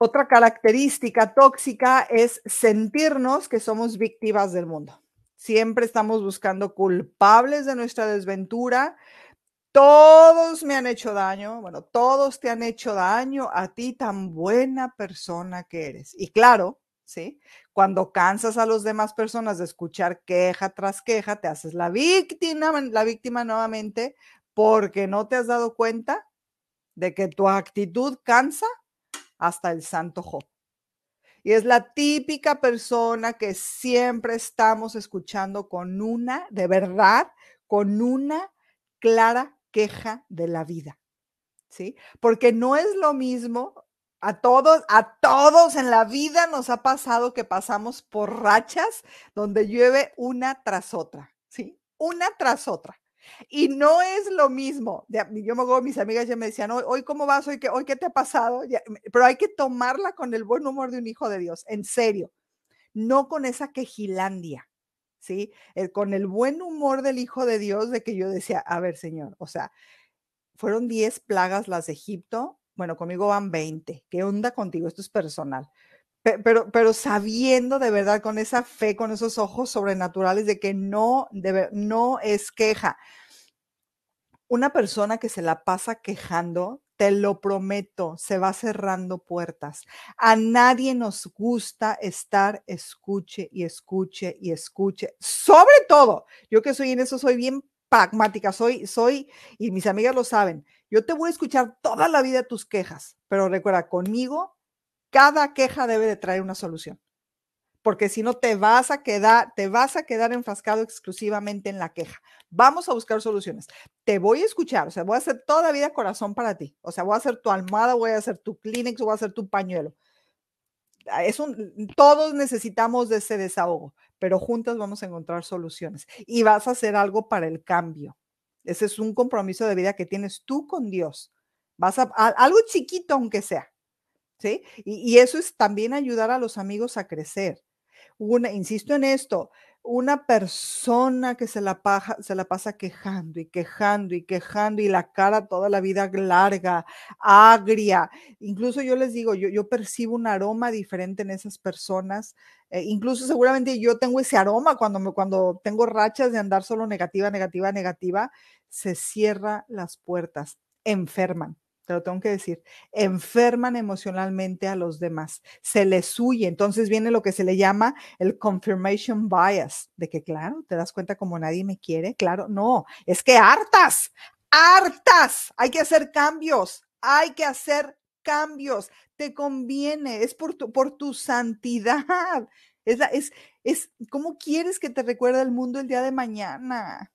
Otra característica tóxica es sentirnos que somos víctimas del mundo. Siempre estamos buscando culpables de nuestra desventura. Todos me han hecho daño, bueno, todos te han hecho daño a ti, tan buena persona que eres. Y claro, ¿sí? Cuando cansas a las demás personas de escuchar queja tras queja, te haces la víctima, la víctima nuevamente, porque no te has dado cuenta de que tu actitud cansa hasta el santo Job. Y es la típica persona que siempre estamos escuchando con una, de verdad, con una clara queja de la vida. ¿Sí? Porque no es lo mismo a todos, a todos en la vida nos ha pasado que pasamos por rachas donde llueve una tras otra, ¿sí? Una tras otra. Y no es lo mismo. Yo me acuerdo, mis amigas ya me decían, hoy cómo vas, hoy qué, hoy qué te ha pasado, pero hay que tomarla con el buen humor de un hijo de Dios, en serio, no con esa quejilandia. ¿Sí? con el buen humor del Hijo de Dios, de que yo decía, a ver, Señor, o sea, fueron 10 plagas las de Egipto, bueno, conmigo van 20, ¿qué onda contigo? Esto es personal pero, sabiendo de verdad, con esa fe, con esos ojos sobrenaturales de que no, de no es queja. Una persona que se la pasa quejando, te lo prometo, se va cerrando puertas. A nadie nos gusta estar escuche y escuche y escuche. Sobre todo, yo que soy en eso, soy bien pragmática, soy, soy, y mis amigas lo saben, yo te voy a escuchar toda la vida tus quejas, pero recuerda, conmigo cada queja debe de traer una solución, porque si no te vas a quedar, te vas a quedar enfascado exclusivamente en la queja. Vamos a buscar soluciones. Te voy a escuchar, o sea, voy a hacer toda vida corazón para ti. O sea, voy a hacer tu almohada, voy a hacer tu Kleenex, voy a hacer tu pañuelo. Ah, es un, todos necesitamos de ese desahogo, pero juntas vamos a encontrar soluciones y vas a hacer algo para el cambio. Ese es un compromiso de vida que tienes tú con Dios. Vas a algo chiquito aunque sea, y, eso es también ayudar a los amigos a crecer. Una, insisto en esto, una persona que se la, paja, se la pasa quejando y quejando y quejando y la cara toda la vida larga, agria. Incluso yo les digo, yo, percibo un aroma diferente en esas personas. Eh, incluso seguramente yo tengo ese aroma cuando, me, cuando tengo rachas de andar solo negativa, negativa, negativa. Se cierra las puertas, enferman te lo tengo que decir, enferman emocionalmente a los demás, se les huye. Entonces viene lo que se le llama el confirmation bias, de que claro, te das cuenta como nadie me quiere, claro, no, es que hartas, hartas, hay que hacer cambios, hay que hacer cambios, te conviene, es por tu, por tu santidad. Es, es, es, ¿cómo quieres que te recuerde el mundo el día de mañana?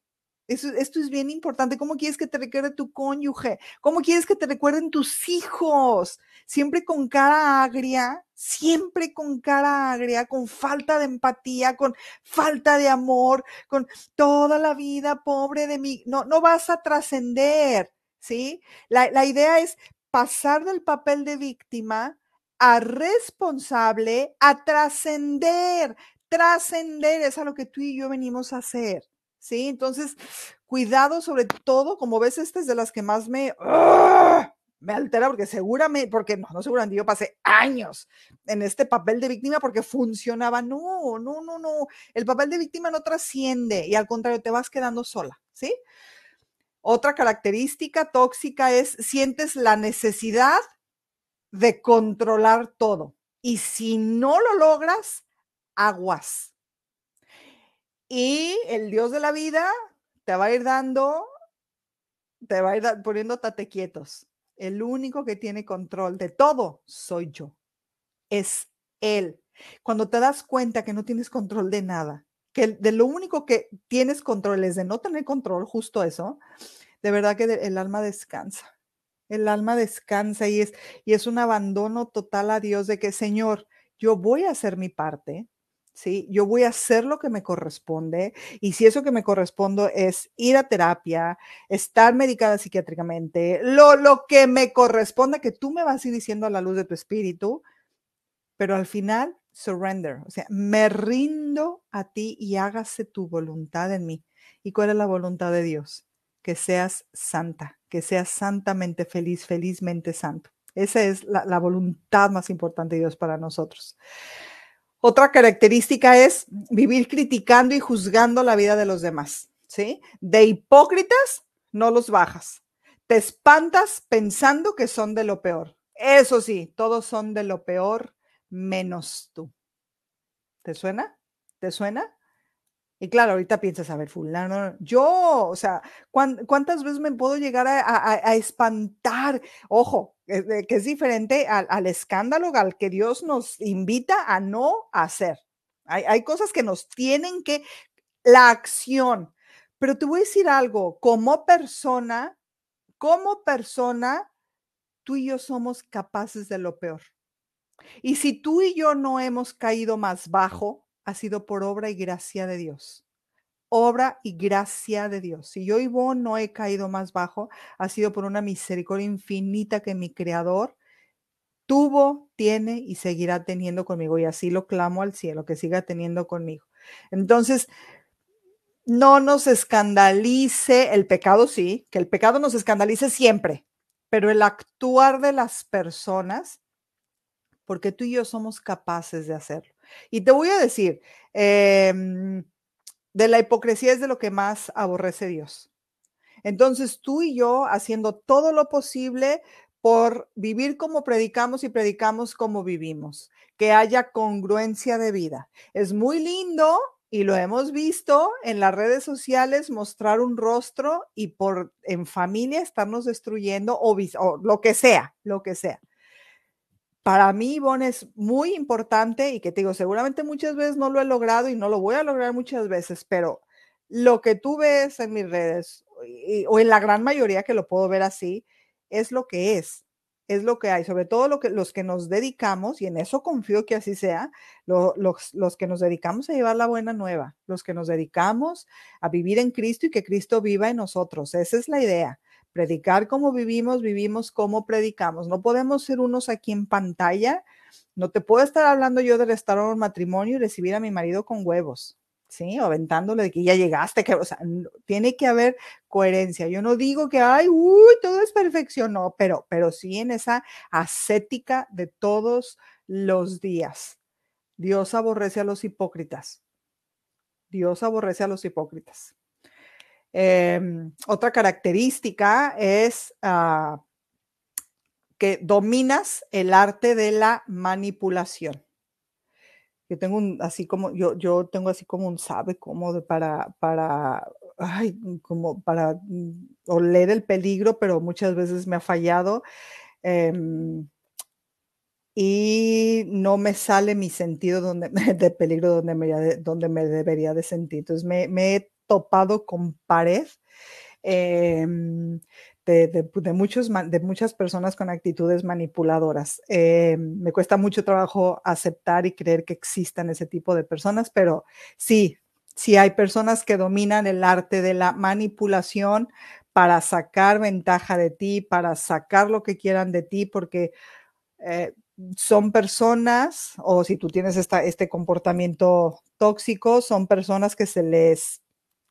esto es bien importante. ¿Cómo quieres que te recuerde tu cónyuge? ¿Cómo quieres que te recuerden tus hijos? Siempre con cara agria, siempre con cara agria, con falta de empatía, con falta de amor, con toda la vida pobre de mí. No, no vas a trascender, ¿sí? La, la idea es pasar del papel de víctima a responsable, a trascender. Trascender es a lo que tú y yo venimos a hacer. ¿sí? Entonces, cuidado sobre todo, como ves, esta es de las que más me... ¡ah! me altera porque seguramente, porque no, no seguramente yo pasé años en este papel de víctima porque funcionaba. No, no, no, no. El papel de víctima no trasciende y al contrario te vas quedando sola, ¿sí? Otra característica tóxica es sientes la necesidad de controlar todo y si no lo logras, aguas. Y el Dios de la vida te va a ir dando, te va a ir poniendo tatequietos. quietos. El único que tiene control de todo soy yo. Es Él. Cuando te das cuenta que no tienes control de nada, que de lo único que tienes control es de no tener control, justo eso, de verdad que el alma descansa. El alma descansa y es, y es un abandono total a Dios de que, Señor, yo voy a hacer mi parte, ¿sí? Yo voy a hacer lo que me corresponde y si eso que me corresponde es ir a terapia, estar medicada psiquiátricamente, lo, lo que me corresponde que tú me vas a ir diciendo a la luz de tu espíritu, pero al final, surrender, o sea, me rindo a ti y hágase tu voluntad en mí. ¿Y cuál es la voluntad de Dios? Que seas santa, que seas santamente feliz, felizmente santo. Esa es la, la voluntad más importante de Dios para nosotros. Otra característica es vivir criticando y juzgando la vida de los demás, ¿sí? De hipócritas no los bajas. Te espantas pensando que son de lo peor. Eso sí, todos son de lo peor menos tú. ¿Te suena? ¿Te suena? Y claro, ahorita piensas, a ver, fulano, yo, o sea, ¿cuántas veces me puedo llegar a, espantar? Ojo, eh, que es diferente al, escándalo al que Dios nos invita a no hacer. Hay, hay cosas que nos tienen que, la acción. Pero te voy a decir algo, como persona, como persona, tú y yo somos capaces de lo peor. Y si tú y yo no hemos caído más bajo, ha sido por obra y gracia de Dios. Obra y gracia de Dios. Si yo, vos no he caído más bajo, ha sido por una misericordia infinita que mi Creador tuvo, tiene y seguirá teniendo conmigo. Y así lo clamo al cielo, que siga teniendo conmigo. Entonces, no nos escandalice el pecado, sí, que el pecado nos escandalice siempre, pero el actuar de las personas porque tú y yo somos capaces de hacerlo. Y te voy a decir, em, de la hipocresía es de lo que más aborrece Dios. Entonces tú y yo haciendo todo lo posible por vivir como predicamos y predicamos como vivimos, que haya congruencia de vida. Es muy lindo y lo hemos visto en las redes sociales mostrar un rostro y por en familia estarnos destruyendo o lo que sea, lo que sea para mí, Ivonne, es muy importante y que te digo, seguramente muchas veces no lo he logrado y no lo voy a lograr muchas veces, pero lo que tú ves en mis redes, o en la gran mayoría que lo puedo ver así, es lo que es, es lo que hay, sobre todo lo que, los que nos dedicamos, y en eso confío que así sea, los que nos dedicamos a llevar la buena nueva, los que nos dedicamos a vivir en Cristo y que Cristo viva en nosotros, esa es la idea predicar como vivimos, vivimos como predicamos. No podemos ser unos aquí en pantalla. No te puedo estar hablando yo de restaurar un matrimonio y recibir a mi marido con huevos. ¿sí? O aventándole de que ya llegaste, que, o sea, tiene que haber coherencia. Yo no digo que, ay, uy, todo es perfección, no, pero, pero sí en esa ascética de todos los días. Dios aborrece a los hipócritas. Dios aborrece a los hipócritas. Em, otra característica es ah, que dominas el arte de la manipulación. Yo tengo así como, yo, yo tengo así como un sabe cómo para, para, como para mm, oler el peligro, pero muchas veces me ha fallado. Em, y no me sale mi sentido donde, de peligro donde me, donde me debería de sentir. Entonces me, me he topado con pared. Em, de, muchos, de muchas personas con actitudes manipuladoras. Em, me cuesta mucho trabajo aceptar y creer que existan ese tipo de personas, pero sí, sí hay personas que dominan el arte de la manipulación para sacar ventaja de ti, para sacar lo que quieran de ti, porque eh, son personas, o si tú tienes esta, este comportamiento tóxico, son personas que se les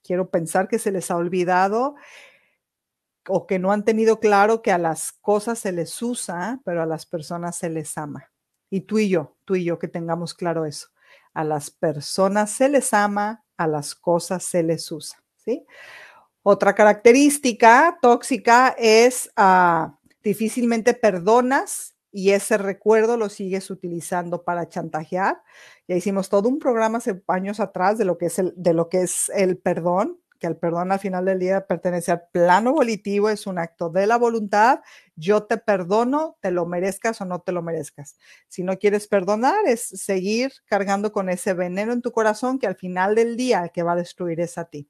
quiero pensar que se les ha olvidado o que no han tenido claro que a las cosas se les usa, pero a las personas se les ama. Y tú y yo, tú y yo que tengamos claro eso. A las personas se les ama, a las cosas se les usa, ¿sí? Otra característica tóxica es ah, difícilmente perdonas y ese recuerdo lo sigues utilizando para chantajear. Ya hicimos todo un programa hace años atrás de lo que es el, de lo que es el perdón que el perdón al final del día pertenece al plano volitivo, es un acto de la voluntad. Yo te perdono, te lo merezcas o no te lo merezcas. Si no quieres perdonar, es seguir cargando con ese veneno en tu corazón que al final del día el que va a destruir es a ti.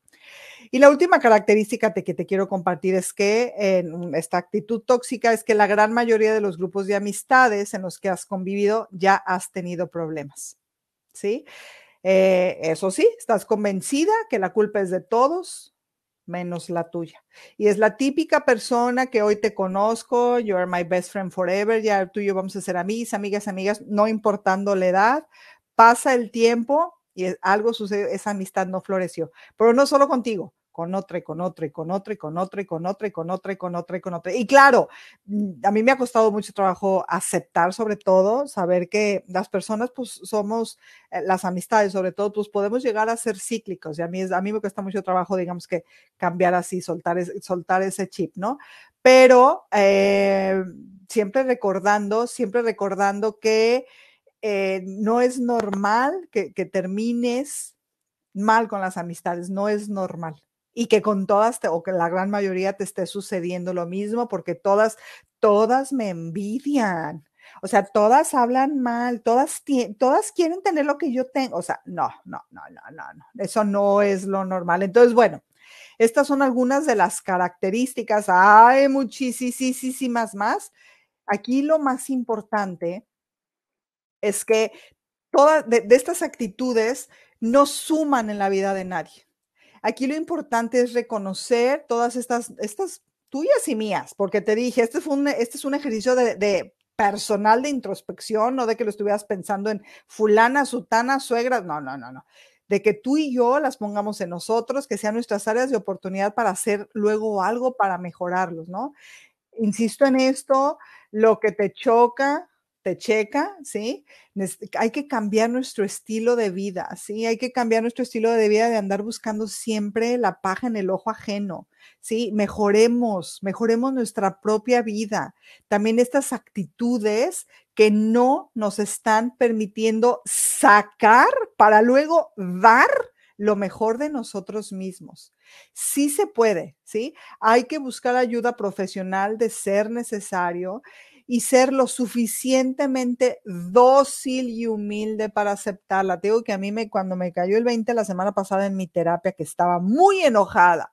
Y la última característica que te quiero compartir es que en esta actitud tóxica es que la gran mayoría de los grupos de amistades en los que has convivido ya has tenido problemas. ¿Sí? Eh, eso sí, estás convencida que la culpa es de todos menos la tuya. Y es la típica persona que hoy te conozco, you are my best friend forever, ya tú y yo vamos a ser amigas, amigas, amigas, no importando la edad. Pasa el tiempo y algo sucede, esa amistad no floreció, pero no solo contigo, con otra y con otra y con otra y con otra y con otra y con otra y con otra y con otra. Y claro, mm, a mí me ha costado mucho trabajo aceptar, sobre todo, saber que las personas, pues somos, eh, las amistades, sobre todo, pues podemos llegar a ser cíclicos. Y a mí, a mí me cuesta mucho trabajo, digamos que cambiar así, soltar, soltar ese chip, ¿no? Pero eh, siempre recordando, siempre recordando que eh, no es normal que termines mal con las amistades, no es normal y que con todas o que la gran mayoría te esté sucediendo lo mismo porque todas, todas me envidian. O sea, todas hablan mal, todas, todas quieren tener lo que yo tengo. O sea, no, no, no, no, no, no. Eso no es lo normal. Entonces, bueno, estas son algunas de las características. Hay muchísimas más. Aquí lo más importante es que todas de estas actitudes no suman en la vida de nadie Aquí lo importante es reconocer todas estas, estas tuyas y mías, porque te dije, este, fue este es un ejercicio de, personal de introspección, no de que lo estuvieras pensando en fulana, sutana, suegra, no, no, no, no de que tú y yo las pongamos en nosotros, que sean nuestras áreas de oportunidad para hacer luego algo para mejorarlos, ¿no? Insisto en esto, lo que te choca, te checa, ¿sí? Hay que cambiar nuestro estilo de vida, ¿sí? Hay que cambiar nuestro estilo de vida de andar buscando siempre la paja en el ojo ajeno, ¿sí? Mejoremos, mejoremos nuestra propia vida. También estas actitudes que no nos están permitiendo sacar para luego dar lo mejor de nosotros mismos. Sí se puede, ¿sí? Hay que buscar ayuda profesional de ser necesario y ser lo suficientemente dócil y humilde para aceptarla. Te digo que a mí me, cuando me cayó el 20 la semana pasada en mi terapia, que estaba muy enojada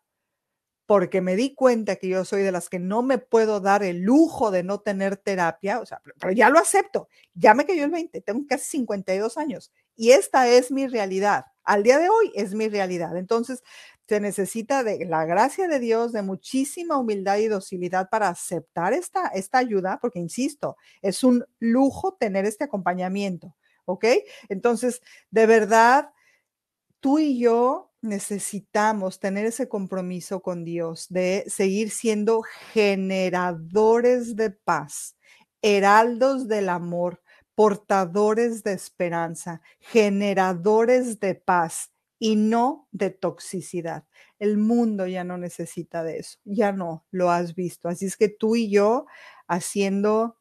porque me di cuenta que yo soy de las que no me puedo dar el lujo de no tener terapia, o sea, pero ya lo acepto, ya me cayó el 20, tengo casi 52 años y esta es mi realidad. Al día de hoy es mi realidad. Entonces, se necesita de la gracia de Dios, de muchísima humildad y docilidad para aceptar esta, esta ayuda, porque insisto, es un lujo tener este acompañamiento, ¿ok? Entonces, de verdad, tú y yo necesitamos tener ese compromiso con Dios de seguir siendo generadores de paz, heraldos del amor, portadores de esperanza, generadores de paz y no de toxicidad. El mundo ya no necesita de eso, ya no lo has visto. Así es que tú y yo haciendo,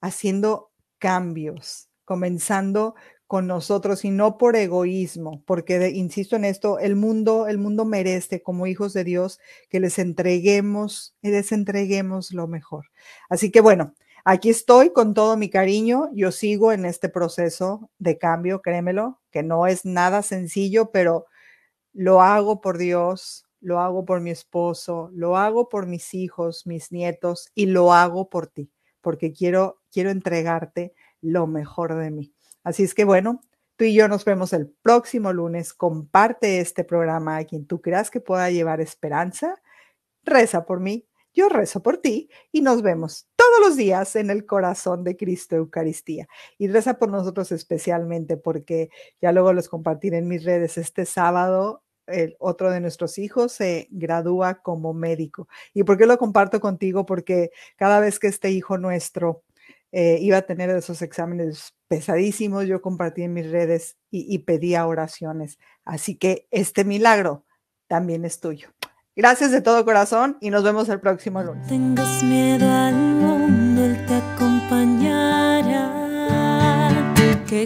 haciendo cambios, comenzando con nosotros y no por egoísmo, porque insisto en esto, el mundo, el mundo merece como hijos de Dios que les entreguemos y les entreguemos lo mejor. Así que bueno, Aquí estoy con todo mi cariño, yo sigo en este proceso de cambio, créemelo, que no es nada sencillo, pero lo hago por Dios, lo hago por mi esposo, lo hago por mis hijos, mis nietos y lo hago por ti, porque quiero quiero entregarte lo mejor de mí. Así es que bueno, tú y yo nos vemos el próximo lunes. Comparte este programa a quien tú creas que pueda llevar esperanza. Reza por mí, yo rezo por ti y nos vemos los días en el corazón de Cristo Eucaristía. Y reza por nosotros especialmente porque ya luego los compartiré en mis redes este sábado. El otro de nuestros hijos se gradúa como médico. ¿Y por qué lo comparto contigo? Porque cada vez que este hijo nuestro eh, iba a tener esos exámenes pesadísimos, yo compartí en mis redes y, y pedía oraciones. Así que este milagro también es tuyo. Gracias de todo corazón y nos vemos el próximo lunes.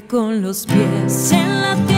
con los pies en la tierra.